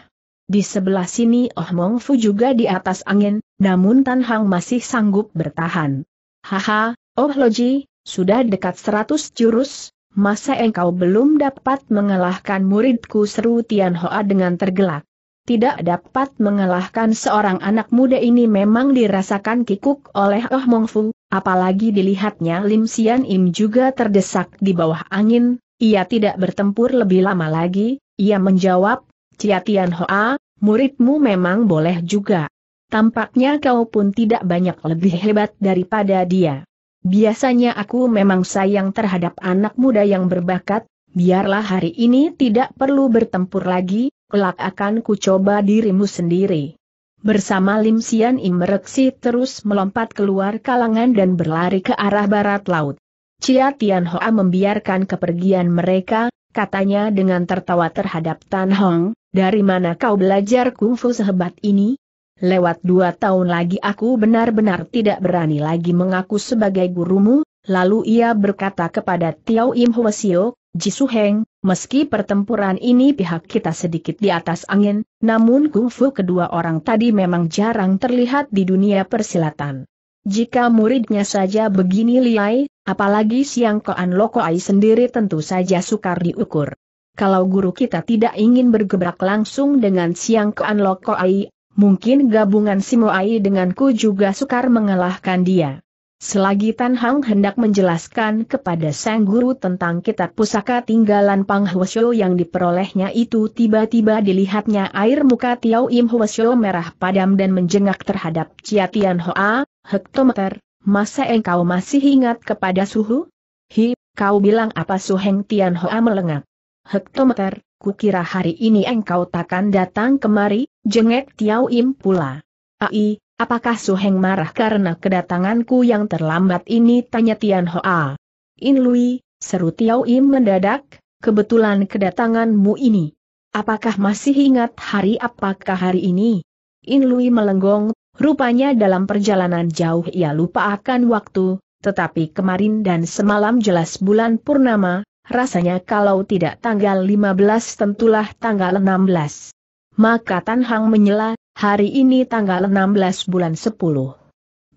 Di sebelah sini Oh Mong Fu juga di atas angin, namun Tan Hong masih sanggup bertahan. Haha, Oh Loji, sudah dekat seratus jurus, masa engkau belum dapat mengalahkan muridku seru Tian Hoa dengan tergelak. Tidak dapat mengalahkan seorang anak muda ini memang dirasakan kikuk oleh Oh Mongfu, apalagi dilihatnya Lim Sian Im juga terdesak di bawah angin, ia tidak bertempur lebih lama lagi, ia menjawab, Cia Tian Hoa, muridmu memang boleh juga. Tampaknya kau pun tidak banyak lebih hebat daripada dia. Biasanya aku memang sayang terhadap anak muda yang berbakat, biarlah hari ini tidak perlu bertempur lagi, kelak akan ku coba dirimu sendiri. Bersama Lim Sian Im terus melompat keluar kalangan dan berlari ke arah barat laut. Ciatian Tian Hoa membiarkan kepergian mereka, katanya dengan tertawa terhadap Tan Hong, dari mana kau belajar kungfu sehebat ini? lewat dua tahun lagi aku benar-benar tidak berani lagi mengaku sebagai gurumu, lalu ia berkata kepada Tiao Im Hwasio, Jisu Heng, meski pertempuran ini pihak kita sedikit di atas angin, namun kungfu kedua orang tadi memang jarang terlihat di dunia persilatan. Jika muridnya saja begini liai, apalagi siang Koan Ai sendiri tentu saja sukar diukur. Kalau guru kita tidak ingin bergebrak langsung dengan siang Koan Ai mungkin gabungan Simo Ai denganku juga sukar mengalahkan dia. Selagi Tan Hang hendak menjelaskan kepada sang guru tentang kitab pusaka tinggalan Pang Hwasyo yang diperolehnya itu tiba-tiba dilihatnya air muka Tiao Im Hwasyo merah padam dan menjengak terhadap Chia Tian Hoa, hektometer, masa engkau masih ingat kepada suhu? Hi, kau bilang apa Suheng Tian Hoa melengak? Hektometer, kukira hari ini engkau takkan datang kemari, jengek Tiao Im pula. Ai, apakah Suheng marah karena kedatanganku yang terlambat ini? Tanya Tian Hoa. In Lui, seru Tiao Im mendadak, kebetulan kedatanganmu ini. Apakah masih ingat hari apakah hari ini? In Lui melenggong, rupanya dalam perjalanan jauh ia lupa akan waktu, tetapi kemarin dan semalam jelas bulan purnama, rasanya kalau tidak tanggal 15 tentulah tanggal 16. Maka Tan Hang menyela, hari ini tanggal 16 bulan 10.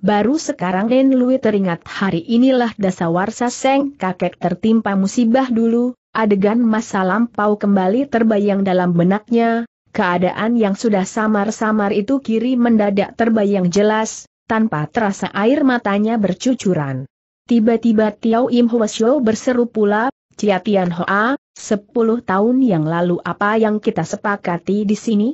Baru sekarang Den Lui teringat hari inilah dasawarsa Seng kakek tertimpa musibah dulu, adegan masa lampau kembali terbayang dalam benaknya, keadaan yang sudah samar-samar itu kiri mendadak terbayang jelas, tanpa terasa air matanya bercucuran. Tiba-tiba Tiao Im Hwasyo berseru pula, Cia Tian Hoa, sepuluh tahun yang lalu apa yang kita sepakati di sini?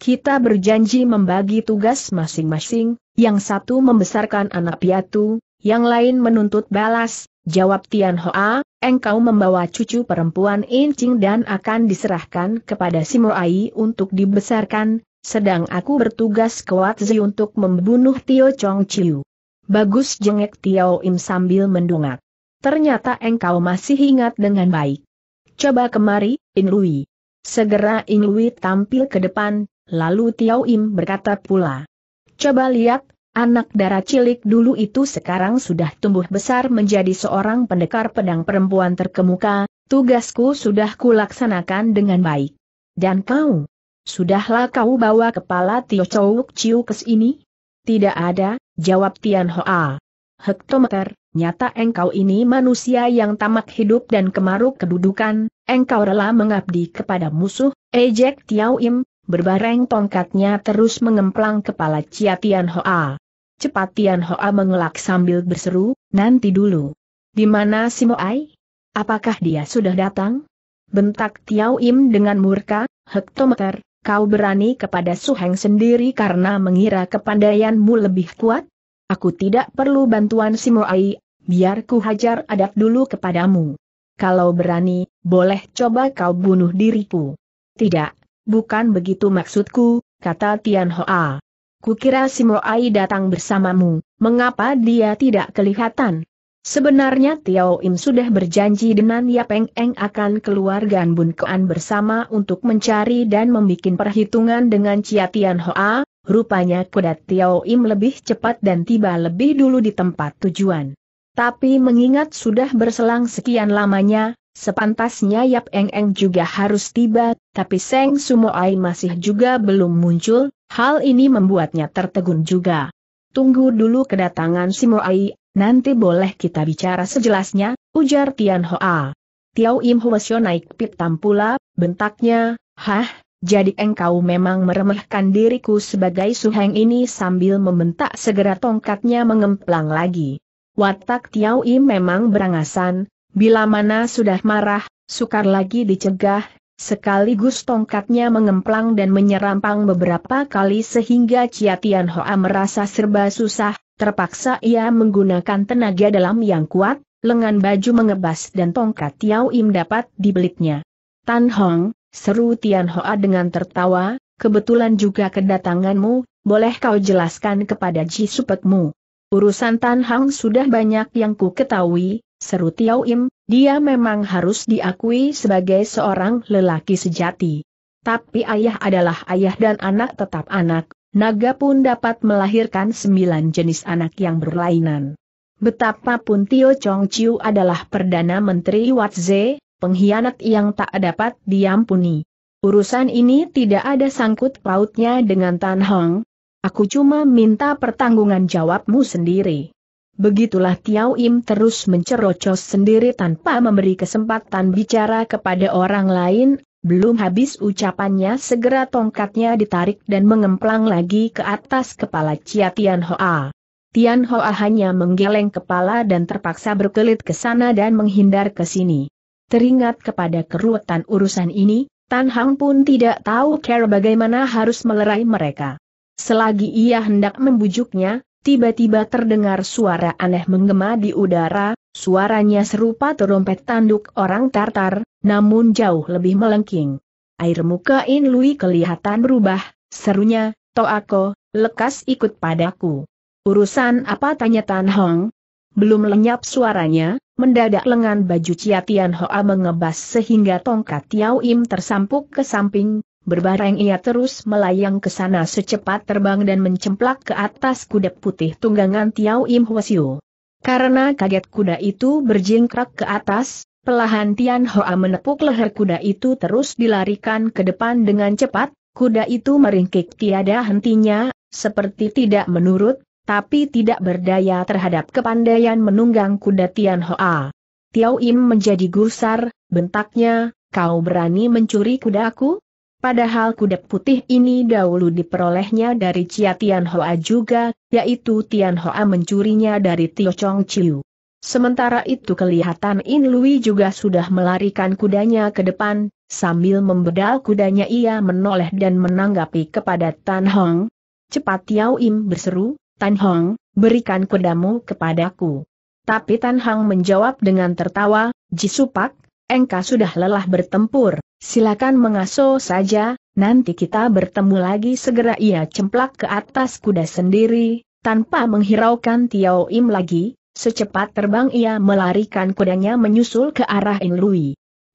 Kita berjanji membagi tugas masing-masing, yang satu membesarkan anak piatu, yang lain menuntut balas, jawab Tian Hoa, engkau membawa cucu perempuan Incing dan akan diserahkan kepada Simurai untuk dibesarkan, sedang aku bertugas ke Watzi untuk membunuh Tio Chong Chiu. Bagus jengek Tio Im sambil mendungak. Ternyata engkau masih ingat dengan baik. Coba kemari, In Lui. Segera In Lui tampil ke depan, lalu Tiao Im berkata pula. Coba lihat, anak darah cilik dulu itu sekarang sudah tumbuh besar menjadi seorang pendekar pedang perempuan terkemuka, tugasku sudah kulaksanakan dengan baik. Dan kau? Sudahlah kau bawa kepala Tio Chowuk Chiu ke sini? Tidak ada, jawab Tian Hoa. Hektometer, Nyata engkau ini manusia yang tamak hidup dan kemaruk kedudukan, engkau rela mengabdi kepada musuh, ejek Tiao Im, berbareng tongkatnya terus mengemplang kepala Chia Tian Hoa. Cepat Tian Hoa mengelak sambil berseru, nanti dulu. Di mana Moai? Apakah dia sudah datang? Bentak Tiao Im dengan murka, hektometer, kau berani kepada Suheng sendiri karena mengira kepandaianmu lebih kuat? Aku tidak perlu bantuan Moai, biar ku hajar adat dulu kepadamu. Kalau berani, boleh coba kau bunuh diriku. Tidak, bukan begitu maksudku, kata Tian Hoa. Kukira Moai datang bersamamu, mengapa dia tidak kelihatan? Sebenarnya Tiao Im sudah berjanji dengan Ya Peng Eng akan keluar Bun Kuan bersama untuk mencari dan membuat perhitungan dengan Cia Tian Hoa, Rupanya kuda Tiao Im lebih cepat dan tiba lebih dulu di tempat tujuan. Tapi mengingat sudah berselang sekian lamanya, sepantasnya Yap Eng Eng juga harus tiba, tapi Seng Ai masih juga belum muncul, hal ini membuatnya tertegun juga. Tunggu dulu kedatangan Ai, nanti boleh kita bicara sejelasnya, ujar Tian Hoa. Tiao Im Hwasyo naik pitam tampula, bentaknya, Hah, jadi engkau memang meremehkan diriku sebagai suheng ini sambil membentak segera tongkatnya mengemplang lagi. Watak Tiao I memang berangasan, bila mana sudah marah, sukar lagi dicegah, sekaligus tongkatnya mengemplang dan menyerampang beberapa kali sehingga Chia Tian Hoa merasa serba susah, terpaksa ia menggunakan tenaga dalam yang kuat, lengan baju mengebas dan tongkat Tiao I dapat dibelitnya. Tan Hong, Seru Tian Hoa dengan tertawa, kebetulan juga kedatanganmu, boleh kau jelaskan kepada Ji Supekmu. Urusan Tan Hang sudah banyak yang ku ketahui, seru Tiao Im, dia memang harus diakui sebagai seorang lelaki sejati. Tapi ayah adalah ayah dan anak tetap anak, naga pun dapat melahirkan sembilan jenis anak yang berlainan. Betapapun Tio Chong Chiu adalah Perdana Menteri Watze, pengkhianat yang tak dapat diampuni. Urusan ini tidak ada sangkut pautnya dengan Tan Hong. Aku cuma minta pertanggungan jawabmu sendiri. Begitulah Tiao Im terus mencerocos sendiri tanpa memberi kesempatan bicara kepada orang lain, belum habis ucapannya segera tongkatnya ditarik dan mengemplang lagi ke atas kepala Chia Tian Hoa. Tian Hoa hanya menggeleng kepala dan terpaksa berkelit ke sana dan menghindar ke sini. Teringat kepada keruwetan urusan ini, Tan Hang pun tidak tahu cara bagaimana harus melerai mereka. Selagi ia hendak membujuknya, tiba-tiba terdengar suara aneh menggema di udara, suaranya serupa terompet tanduk orang Tartar, namun jauh lebih melengking. Air muka In Lui kelihatan berubah, serunya, Toako, lekas ikut padaku. Urusan apa tanya Tan Hong, belum lenyap suaranya, mendadak lengan baju Cia Tian Hoa mengebas sehingga tongkat Tiao Im tersampuk ke samping, berbareng ia terus melayang ke sana secepat terbang dan mencemplak ke atas kuda putih tunggangan Tiao Im Hwasyu. Karena kaget kuda itu berjingkrak ke atas, Pelahan Tian Hoa menepuk leher kuda itu terus dilarikan ke depan dengan cepat, kuda itu meringkik tiada hentinya, seperti tidak menurut, tapi tidak berdaya terhadap kepandaian menunggang kuda Tian Hoa. Tiao Im menjadi gusar, bentaknya, kau berani mencuri kudaku? Padahal kuda putih ini dahulu diperolehnya dari Cia Tian Hoa juga, yaitu Tian Hoa mencurinya dari Tio Chong Chiu. Sementara itu kelihatan In Lui juga sudah melarikan kudanya ke depan, sambil membedal kudanya ia menoleh dan menanggapi kepada Tan Hong. Cepat Tiao Im berseru, Tan Hong, berikan kudamu kepadaku. Tapi Tan Hong menjawab dengan tertawa, Jisupak, engkau sudah lelah bertempur, silakan mengasuh saja, nanti kita bertemu lagi segera ia cemplak ke atas kuda sendiri, tanpa menghiraukan Tiao Im lagi, secepat terbang ia melarikan kudanya menyusul ke arah In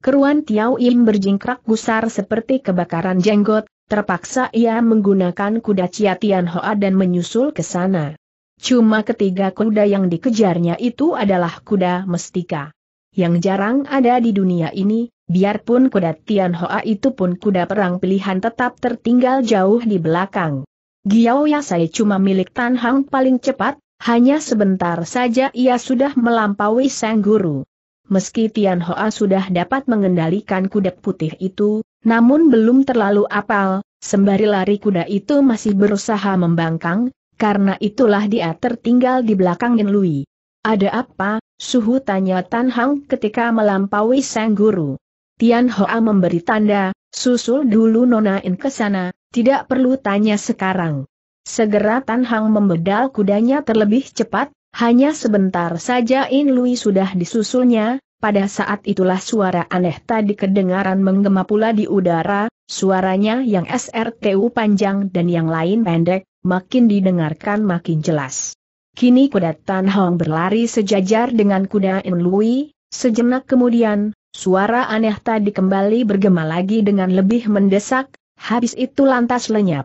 Keruan Tiao Im berjingkrak gusar seperti kebakaran jenggot, Terpaksa ia menggunakan kuda Chia Tian Hoa dan menyusul ke sana. Cuma ketiga kuda yang dikejarnya itu adalah kuda mestika. Yang jarang ada di dunia ini, biarpun kuda Tian Hoa itu pun kuda perang pilihan tetap tertinggal jauh di belakang. Giao ya Yasai cuma milik Tan Hang paling cepat, hanya sebentar saja ia sudah melampaui sang guru. Meski Tian Hoa sudah dapat mengendalikan kuda putih itu, namun belum terlalu apal, sembari lari kuda itu masih berusaha membangkang, karena itulah dia tertinggal di belakang Yin Lui. Ada apa, suhu tanya Tan Hang ketika melampaui sang guru. Tian Hoa memberi tanda, susul dulu Nona In ke sana, tidak perlu tanya sekarang. Segera Tan Hang membedal kudanya terlebih cepat, hanya sebentar saja In Lui sudah disusulnya, pada saat itulah suara aneh tadi kedengaran menggema pula di udara, suaranya yang SRTU panjang dan yang lain pendek, makin didengarkan makin jelas. Kini kuda Tan Hong berlari sejajar dengan kuda In Lui, sejenak kemudian, suara aneh tadi kembali bergema lagi dengan lebih mendesak, habis itu lantas lenyap.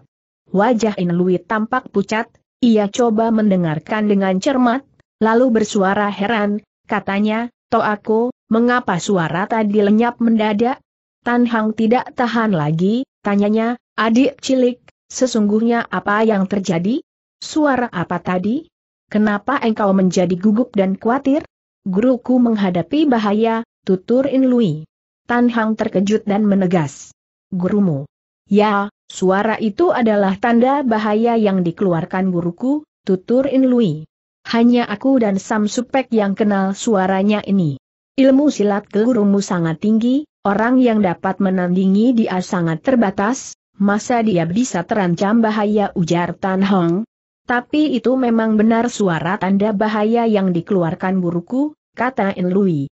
Wajah In Lui tampak pucat, ia coba mendengarkan dengan cermat, lalu bersuara heran, katanya, To aku, mengapa suara tadi lenyap mendadak? Tan Hang tidak tahan lagi, tanyanya, adik cilik, sesungguhnya apa yang terjadi? Suara apa tadi? Kenapa engkau menjadi gugup dan khawatir? Guruku menghadapi bahaya, tutur In Lui. Tan Hang terkejut dan menegas. Gurumu. Ya, suara itu adalah tanda bahaya yang dikeluarkan guruku, tutur In Lui. Hanya aku dan Sam Supek yang kenal suaranya ini. Ilmu silat gurumu sangat tinggi, orang yang dapat menandingi dia sangat terbatas, masa dia bisa terancam bahaya ujar Tan Hong. Tapi itu memang benar suara tanda bahaya yang dikeluarkan buruku, kata In Lui.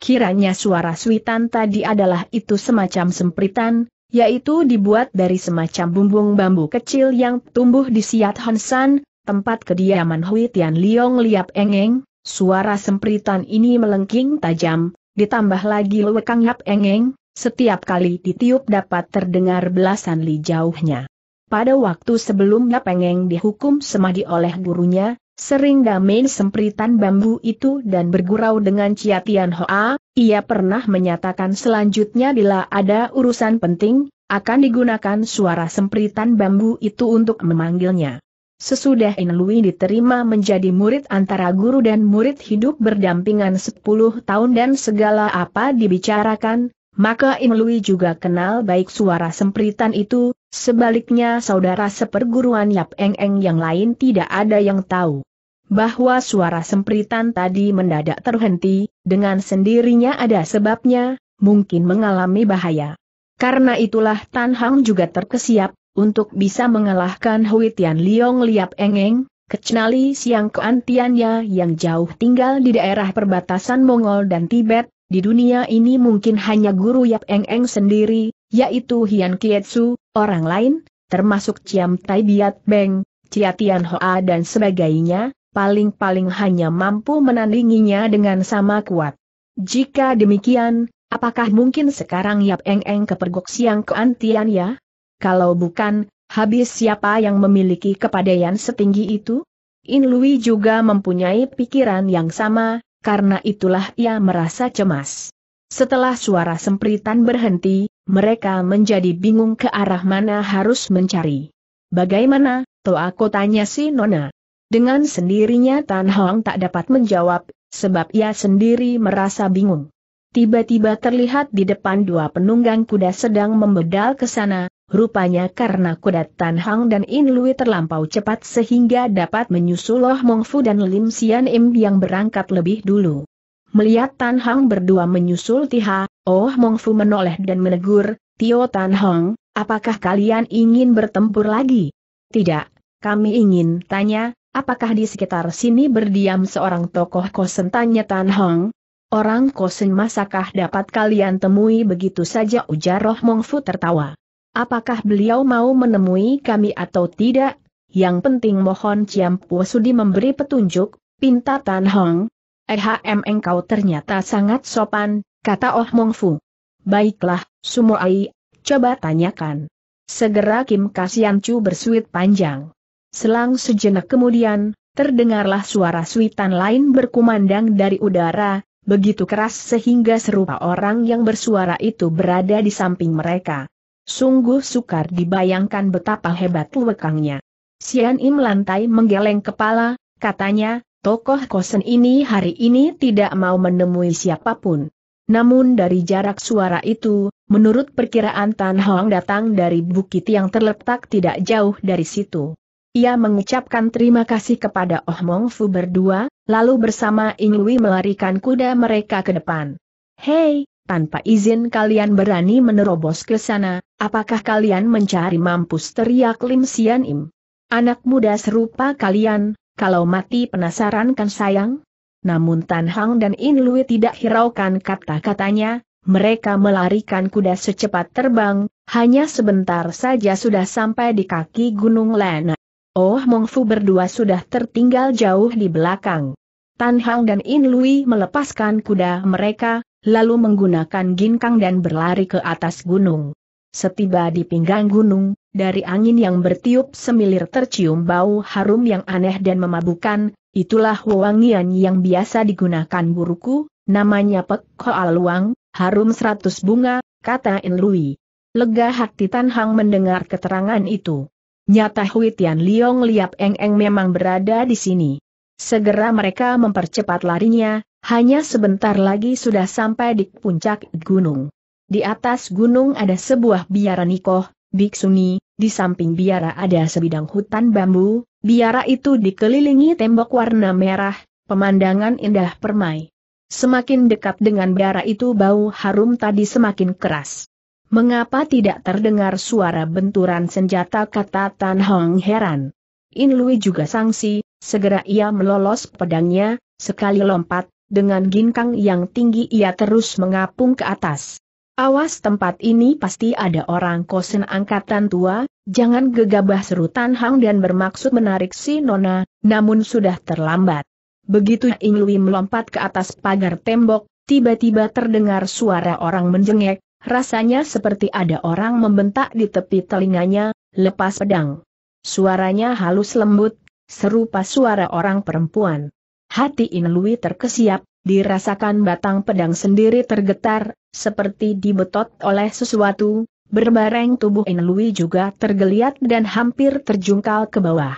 Kiranya suara suitan tadi adalah itu semacam sempritan, yaitu dibuat dari semacam bumbung bambu kecil yang tumbuh di Siat Hansan tempat kediaman Hui Tian Liong Liap Engeng, suara sempritan ini melengking tajam, ditambah lagi lewekang Yap Engeng, setiap kali ditiup dapat terdengar belasan li jauhnya. Pada waktu sebelum Yap dihukum semadi oleh gurunya, sering damain sempritan bambu itu dan bergurau dengan Cia Tian Hoa, ia pernah menyatakan selanjutnya bila ada urusan penting, akan digunakan suara sempritan bambu itu untuk memanggilnya. Sesudah Inlui diterima menjadi murid antara guru dan murid hidup berdampingan 10 tahun dan segala apa dibicarakan, maka Inlui juga kenal baik suara sempritan itu, sebaliknya saudara seperguruan Yap Eng Eng yang lain tidak ada yang tahu. Bahwa suara sempritan tadi mendadak terhenti, dengan sendirinya ada sebabnya, mungkin mengalami bahaya. Karena itulah Tan Hang juga terkesiap, untuk bisa mengalahkan Hui Tian Liong Liap Engeng, kecuali Siang keantianya yang jauh tinggal di daerah perbatasan Mongol dan Tibet, di dunia ini mungkin hanya guru Yap Engeng sendiri, yaitu Hian Kietsu, orang lain, termasuk Ciam Tai Biat Beng, Chia Tian Hoa dan sebagainya, paling-paling hanya mampu menandinginya dengan sama kuat. Jika demikian, apakah mungkin sekarang Yap Eng kepergok Siang keantianya? ya? kalau bukan, habis siapa yang memiliki kepadaian setinggi itu? In Lui juga mempunyai pikiran yang sama, karena itulah ia merasa cemas. Setelah suara sempritan berhenti, mereka menjadi bingung ke arah mana harus mencari. Bagaimana, Toa tanya si Nona. Dengan sendirinya Tan Hong tak dapat menjawab, sebab ia sendiri merasa bingung. Tiba-tiba terlihat di depan dua penunggang kuda sedang membedal ke sana, Rupanya karena kuda Tan Hang dan In Lui terlampau cepat sehingga dapat menyusul Loh Mong Fu dan Lim Sian Im yang berangkat lebih dulu. Melihat Tan Hang berdua menyusul Tiha, Oh Mong Fu menoleh dan menegur, Tio Tan Hang, apakah kalian ingin bertempur lagi? Tidak, kami ingin tanya, apakah di sekitar sini berdiam seorang tokoh kosen tanya Tan Hang? Orang kosen masakah dapat kalian temui begitu saja ujar Roh Mong Fu tertawa. Apakah beliau mau menemui kami atau tidak? Yang penting mohon Ciampu Sudi memberi petunjuk, pinta Tan Hong. Ehm engkau ternyata sangat sopan, kata Oh Mong Fu. Baiklah, Sumoai, coba tanyakan. Segera Kim Kasian Chu bersuit panjang. Selang sejenak kemudian, terdengarlah suara suitan lain berkumandang dari udara, begitu keras sehingga serupa orang yang bersuara itu berada di samping mereka. Sungguh sukar dibayangkan betapa hebat lekangnya. Sian Im lantai menggeleng kepala, katanya, tokoh kosen ini hari ini tidak mau menemui siapapun. Namun dari jarak suara itu, menurut perkiraan Tan Hong datang dari bukit yang terletak tidak jauh dari situ. Ia mengucapkan terima kasih kepada Oh Mong Fu berdua, lalu bersama Ing Lui melarikan kuda mereka ke depan. Hei, tanpa izin kalian berani menerobos ke sana, apakah kalian mencari mampus teriak Lim Sian Im? Anak muda serupa kalian, kalau mati penasaran kan sayang? Namun Tan Hang dan In Lui tidak hiraukan kata-katanya, mereka melarikan kuda secepat terbang, hanya sebentar saja sudah sampai di kaki Gunung Lena. Oh Mong Fu berdua sudah tertinggal jauh di belakang. Tan Hang dan In Lui melepaskan kuda mereka, lalu menggunakan ginkang dan berlari ke atas gunung. Setiba di pinggang gunung, dari angin yang bertiup semilir tercium bau harum yang aneh dan memabukan, itulah wewangian yang biasa digunakan buruku, namanya Pek Koal Luang, harum seratus bunga, kata Inlui. Lega hati Tan Hang mendengar keterangan itu. Nyata Hui Tian Liong Liap Eng Eng memang berada di sini. Segera mereka mempercepat larinya, hanya sebentar lagi sudah sampai di puncak gunung. Di atas gunung ada sebuah biara Nikoh, Biksuni, di samping biara ada sebidang hutan bambu, biara itu dikelilingi tembok warna merah, pemandangan indah permai. Semakin dekat dengan biara itu bau harum tadi semakin keras. Mengapa tidak terdengar suara benturan senjata kata Tan Hong heran. In Lui juga sangsi, segera ia melolos pedangnya, sekali lompat, dengan ginkang yang tinggi ia terus mengapung ke atas. Awas tempat ini pasti ada orang kosen angkatan tua, jangan gegabah serutan Hang dan bermaksud menarik si Nona, namun sudah terlambat. Begitu Ing Lui melompat ke atas pagar tembok, tiba-tiba terdengar suara orang menjengek, rasanya seperti ada orang membentak di tepi telinganya, lepas pedang. Suaranya halus lembut, serupa suara orang perempuan. Hati Inlui terkesiap, dirasakan batang pedang sendiri tergetar, seperti dibetot oleh sesuatu, berbareng tubuh Inlui juga tergeliat dan hampir terjungkal ke bawah.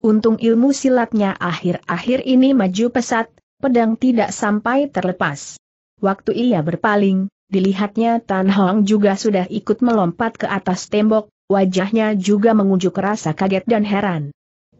Untung ilmu silatnya akhir-akhir ini maju pesat, pedang tidak sampai terlepas. Waktu ia berpaling, dilihatnya Tan Hong juga sudah ikut melompat ke atas tembok, wajahnya juga mengunjuk rasa kaget dan heran.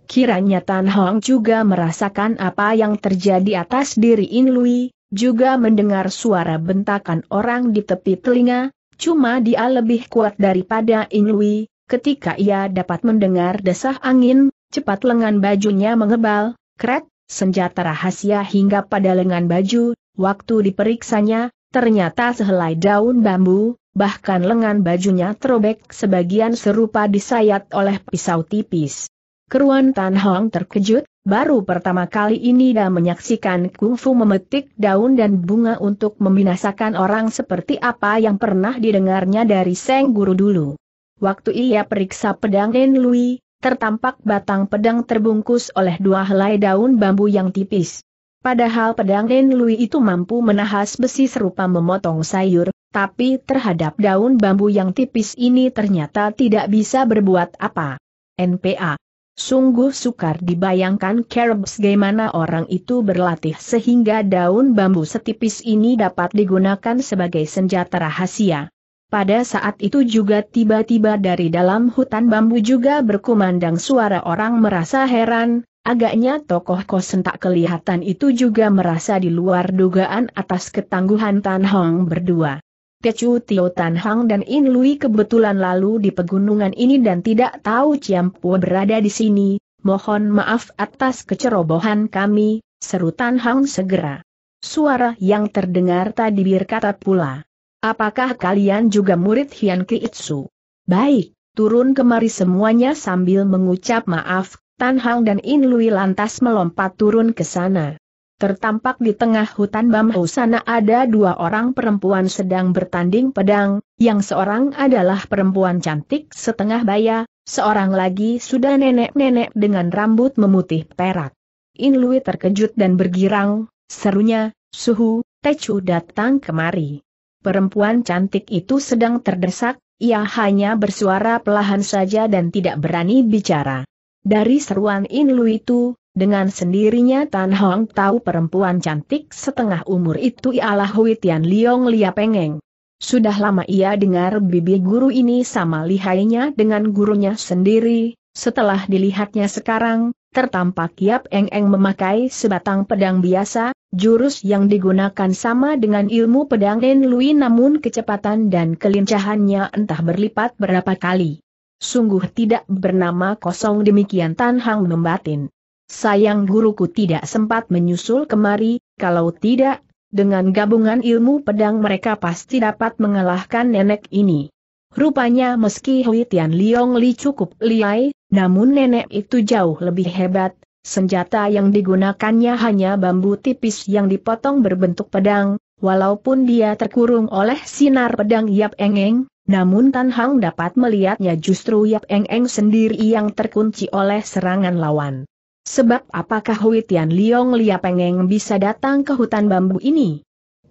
Kiranya Tan Hong juga merasakan apa yang terjadi atas diri In Lui, juga mendengar suara bentakan orang di tepi telinga, cuma dia lebih kuat daripada In Lui, ketika ia dapat mendengar desah angin, cepat lengan bajunya mengebal, kret, senjata rahasia hingga pada lengan baju, waktu diperiksanya, ternyata sehelai daun bambu, bahkan lengan bajunya terobek sebagian serupa disayat oleh pisau tipis. Keruan Tan Hong terkejut, baru pertama kali ini dia menyaksikan kungfu memetik daun dan bunga untuk membinasakan orang seperti apa yang pernah didengarnya dari Seng Guru dulu. Waktu ia periksa pedang Nen Lui, tertampak batang pedang terbungkus oleh dua helai daun bambu yang tipis. Padahal pedang Nen Lui itu mampu menahas besi serupa memotong sayur, tapi terhadap daun bambu yang tipis ini ternyata tidak bisa berbuat apa. NPA Sungguh sukar dibayangkan Kerbs bagaimana orang itu berlatih sehingga daun bambu setipis ini dapat digunakan sebagai senjata rahasia. Pada saat itu juga tiba-tiba dari dalam hutan bambu juga berkumandang suara orang merasa heran, agaknya tokoh kosen tak kelihatan itu juga merasa di luar dugaan atas ketangguhan Tan Hong berdua. Tecu Tio Tan Hang dan In Lui kebetulan lalu di pegunungan ini dan tidak tahu Ciampu berada di sini, mohon maaf atas kecerobohan kami, seru Tan Hang segera. Suara yang terdengar tadi berkata pula, apakah kalian juga murid Hian Itsu? Baik, turun kemari semuanya sambil mengucap maaf, Tan Hang dan In Lui lantas melompat turun ke sana. Tertampak di tengah hutan bambu sana ada dua orang perempuan sedang bertanding pedang, yang seorang adalah perempuan cantik setengah baya, seorang lagi sudah nenek-nenek dengan rambut memutih perak. In Lui terkejut dan bergirang, serunya, Suhu, Tecu datang kemari. Perempuan cantik itu sedang terdesak, ia hanya bersuara pelahan saja dan tidak berani bicara. Dari seruan In Lui itu, dengan sendirinya Tan Hong tahu perempuan cantik setengah umur itu ialah Hui Tian Liong Lia Pengeng. Sudah lama ia dengar bibi guru ini sama lihainya dengan gurunya sendiri, setelah dilihatnya sekarang, tertampak Yap Eng Eng memakai sebatang pedang biasa, jurus yang digunakan sama dengan ilmu pedang Nen Lui namun kecepatan dan kelincahannya entah berlipat berapa kali. Sungguh tidak bernama kosong demikian Tan Hang membatin. Sayang guruku tidak sempat menyusul kemari, kalau tidak, dengan gabungan ilmu pedang mereka pasti dapat mengalahkan nenek ini. Rupanya meski Hui Tian Liong Li cukup liai, namun nenek itu jauh lebih hebat, senjata yang digunakannya hanya bambu tipis yang dipotong berbentuk pedang, walaupun dia terkurung oleh sinar pedang Yap Eng Eng, namun Tan Hang dapat melihatnya justru Yap Eng Eng sendiri yang terkunci oleh serangan lawan. Sebab apakah Hui Tian Liong Lia Pengeng bisa datang ke hutan bambu ini?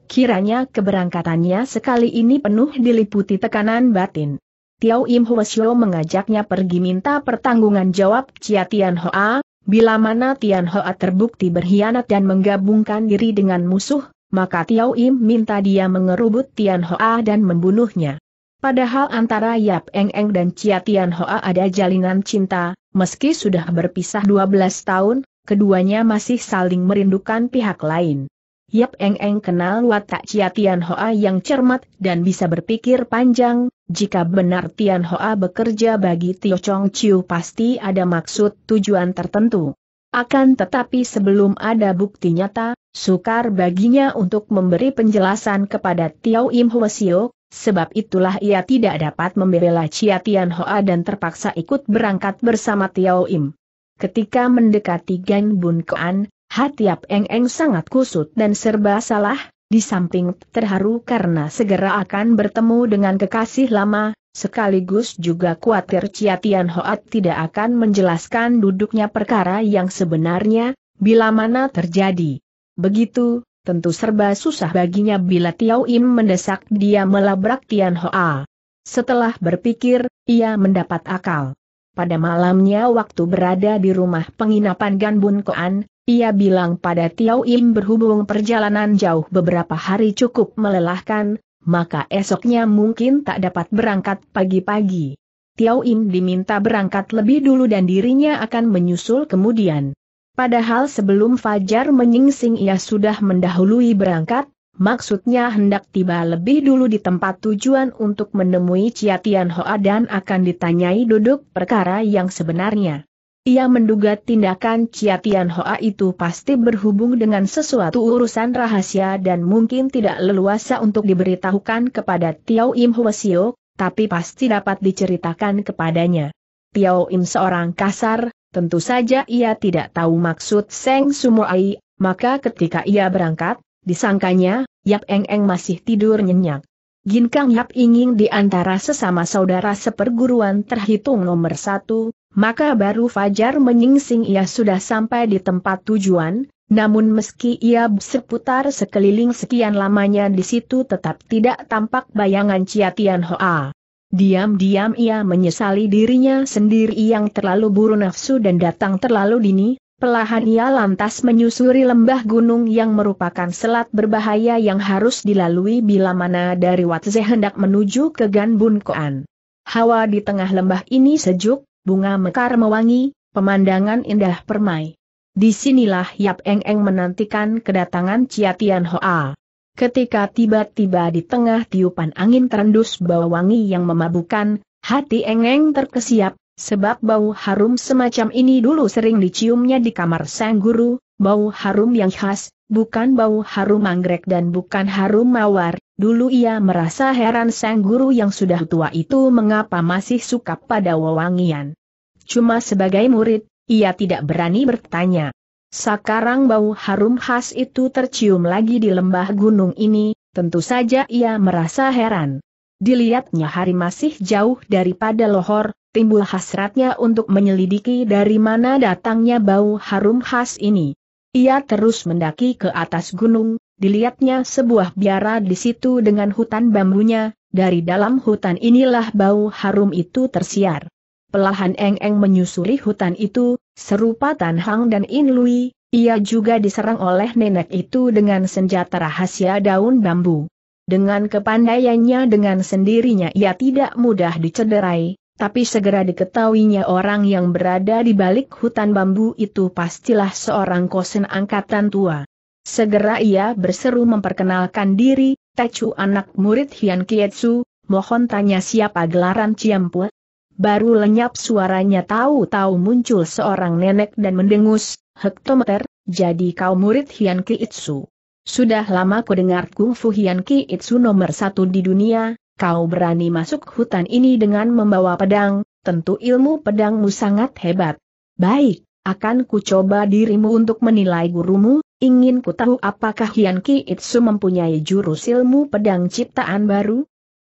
Kiranya keberangkatannya sekali ini penuh diliputi tekanan batin. Tiao Im Hwasyo mengajaknya pergi minta pertanggungan jawab Chia Tian Hoa, bila mana Tian Hoa terbukti berkhianat dan menggabungkan diri dengan musuh, maka Tiao Im minta dia mengerubut Tian Hoa dan membunuhnya. Padahal antara Yap Eng Eng dan Chia Tian Hoa ada jalinan cinta, meski sudah berpisah 12 tahun, keduanya masih saling merindukan pihak lain. Yap Eng Eng kenal watak Cia Tian Hoa yang cermat dan bisa berpikir panjang, jika benar Tian Hoa bekerja bagi Tio Chong Chiu pasti ada maksud tujuan tertentu. Akan tetapi sebelum ada bukti nyata, sukar baginya untuk memberi penjelasan kepada Tiao Im Hwasio, sebab itulah ia tidak dapat membela Chia Tian Hoa dan terpaksa ikut berangkat bersama Tiao Im. Ketika mendekati Gang Bun Kuan, hati Ap Eng Eng sangat kusut dan serba salah, di samping terharu karena segera akan bertemu dengan kekasih lama, sekaligus juga khawatir Chia Tian Hoa tidak akan menjelaskan duduknya perkara yang sebenarnya, bila mana terjadi. Begitu, tentu serba susah baginya bila Tiao Im mendesak dia melabrak Tian Hoa. Setelah berpikir, ia mendapat akal. Pada malamnya waktu berada di rumah penginapan Gan Bun Koan, ia bilang pada Tiao Im berhubung perjalanan jauh beberapa hari cukup melelahkan, maka esoknya mungkin tak dapat berangkat pagi-pagi. Tiao Im diminta berangkat lebih dulu dan dirinya akan menyusul kemudian. Padahal sebelum Fajar menyingsing ia sudah mendahului berangkat, maksudnya hendak tiba lebih dulu di tempat tujuan untuk menemui Chia Tian Hoa dan akan ditanyai duduk perkara yang sebenarnya. Ia menduga tindakan Chia Tian Hoa itu pasti berhubung dengan sesuatu urusan rahasia dan mungkin tidak leluasa untuk diberitahukan kepada Tiao Im Hwasio, tapi pasti dapat diceritakan kepadanya. Tiao Im seorang kasar, Tentu saja ia tidak tahu maksud Seng Sumoai, maka ketika ia berangkat, disangkanya, Yap Eng Eng masih tidur nyenyak. Ginkang Yap ingin di antara sesama saudara seperguruan terhitung nomor satu, maka baru Fajar menyingsing ia sudah sampai di tempat tujuan, namun meski ia berputar sekeliling sekian lamanya di situ tetap tidak tampak bayangan Cia Tian Hoa. Diam-diam ia menyesali dirinya sendiri yang terlalu buru nafsu dan datang terlalu dini, pelahan ia lantas menyusuri lembah gunung yang merupakan selat berbahaya yang harus dilalui bila mana dari Watze hendak menuju ke Ganbun Koan. Hawa di tengah lembah ini sejuk, bunga mekar mewangi, pemandangan indah permai. Disinilah Yap Eng Eng menantikan kedatangan Chia Tian Hoa. Ketika tiba-tiba di tengah tiupan angin terendus bau wangi yang memabukan, hati Engeng terkesiap, sebab bau harum semacam ini dulu sering diciumnya di kamar sang guru, bau harum yang khas, bukan bau harum anggrek dan bukan harum mawar, dulu ia merasa heran sang guru yang sudah tua itu mengapa masih suka pada wewangian. Cuma sebagai murid, ia tidak berani bertanya. Sekarang bau harum khas itu tercium lagi di lembah gunung ini, tentu saja ia merasa heran. Dilihatnya hari masih jauh daripada lohor, timbul hasratnya untuk menyelidiki dari mana datangnya bau harum khas ini. Ia terus mendaki ke atas gunung, dilihatnya sebuah biara di situ dengan hutan bambunya, dari dalam hutan inilah bau harum itu tersiar. Pelahan Eng Eng menyusuri hutan itu, Serupa Tan Hang dan In Lui, ia juga diserang oleh nenek itu dengan senjata rahasia daun bambu. Dengan kepandaiannya dengan sendirinya ia tidak mudah dicederai, tapi segera diketahuinya orang yang berada di balik hutan bambu itu pastilah seorang kosen angkatan tua. Segera ia berseru memperkenalkan diri, Tecu anak murid Hian Kietsu, mohon tanya siapa gelaran Ciampu, baru lenyap suaranya tahu-tahu muncul seorang nenek dan mendengus, hektometer, jadi kau murid Hian Itsu. Sudah lama ku dengar kungfu Hian Itsu nomor satu di dunia, kau berani masuk hutan ini dengan membawa pedang, tentu ilmu pedangmu sangat hebat. Baik, akan ku coba dirimu untuk menilai gurumu, ingin ku tahu apakah Hian Itsu mempunyai jurus ilmu pedang ciptaan baru?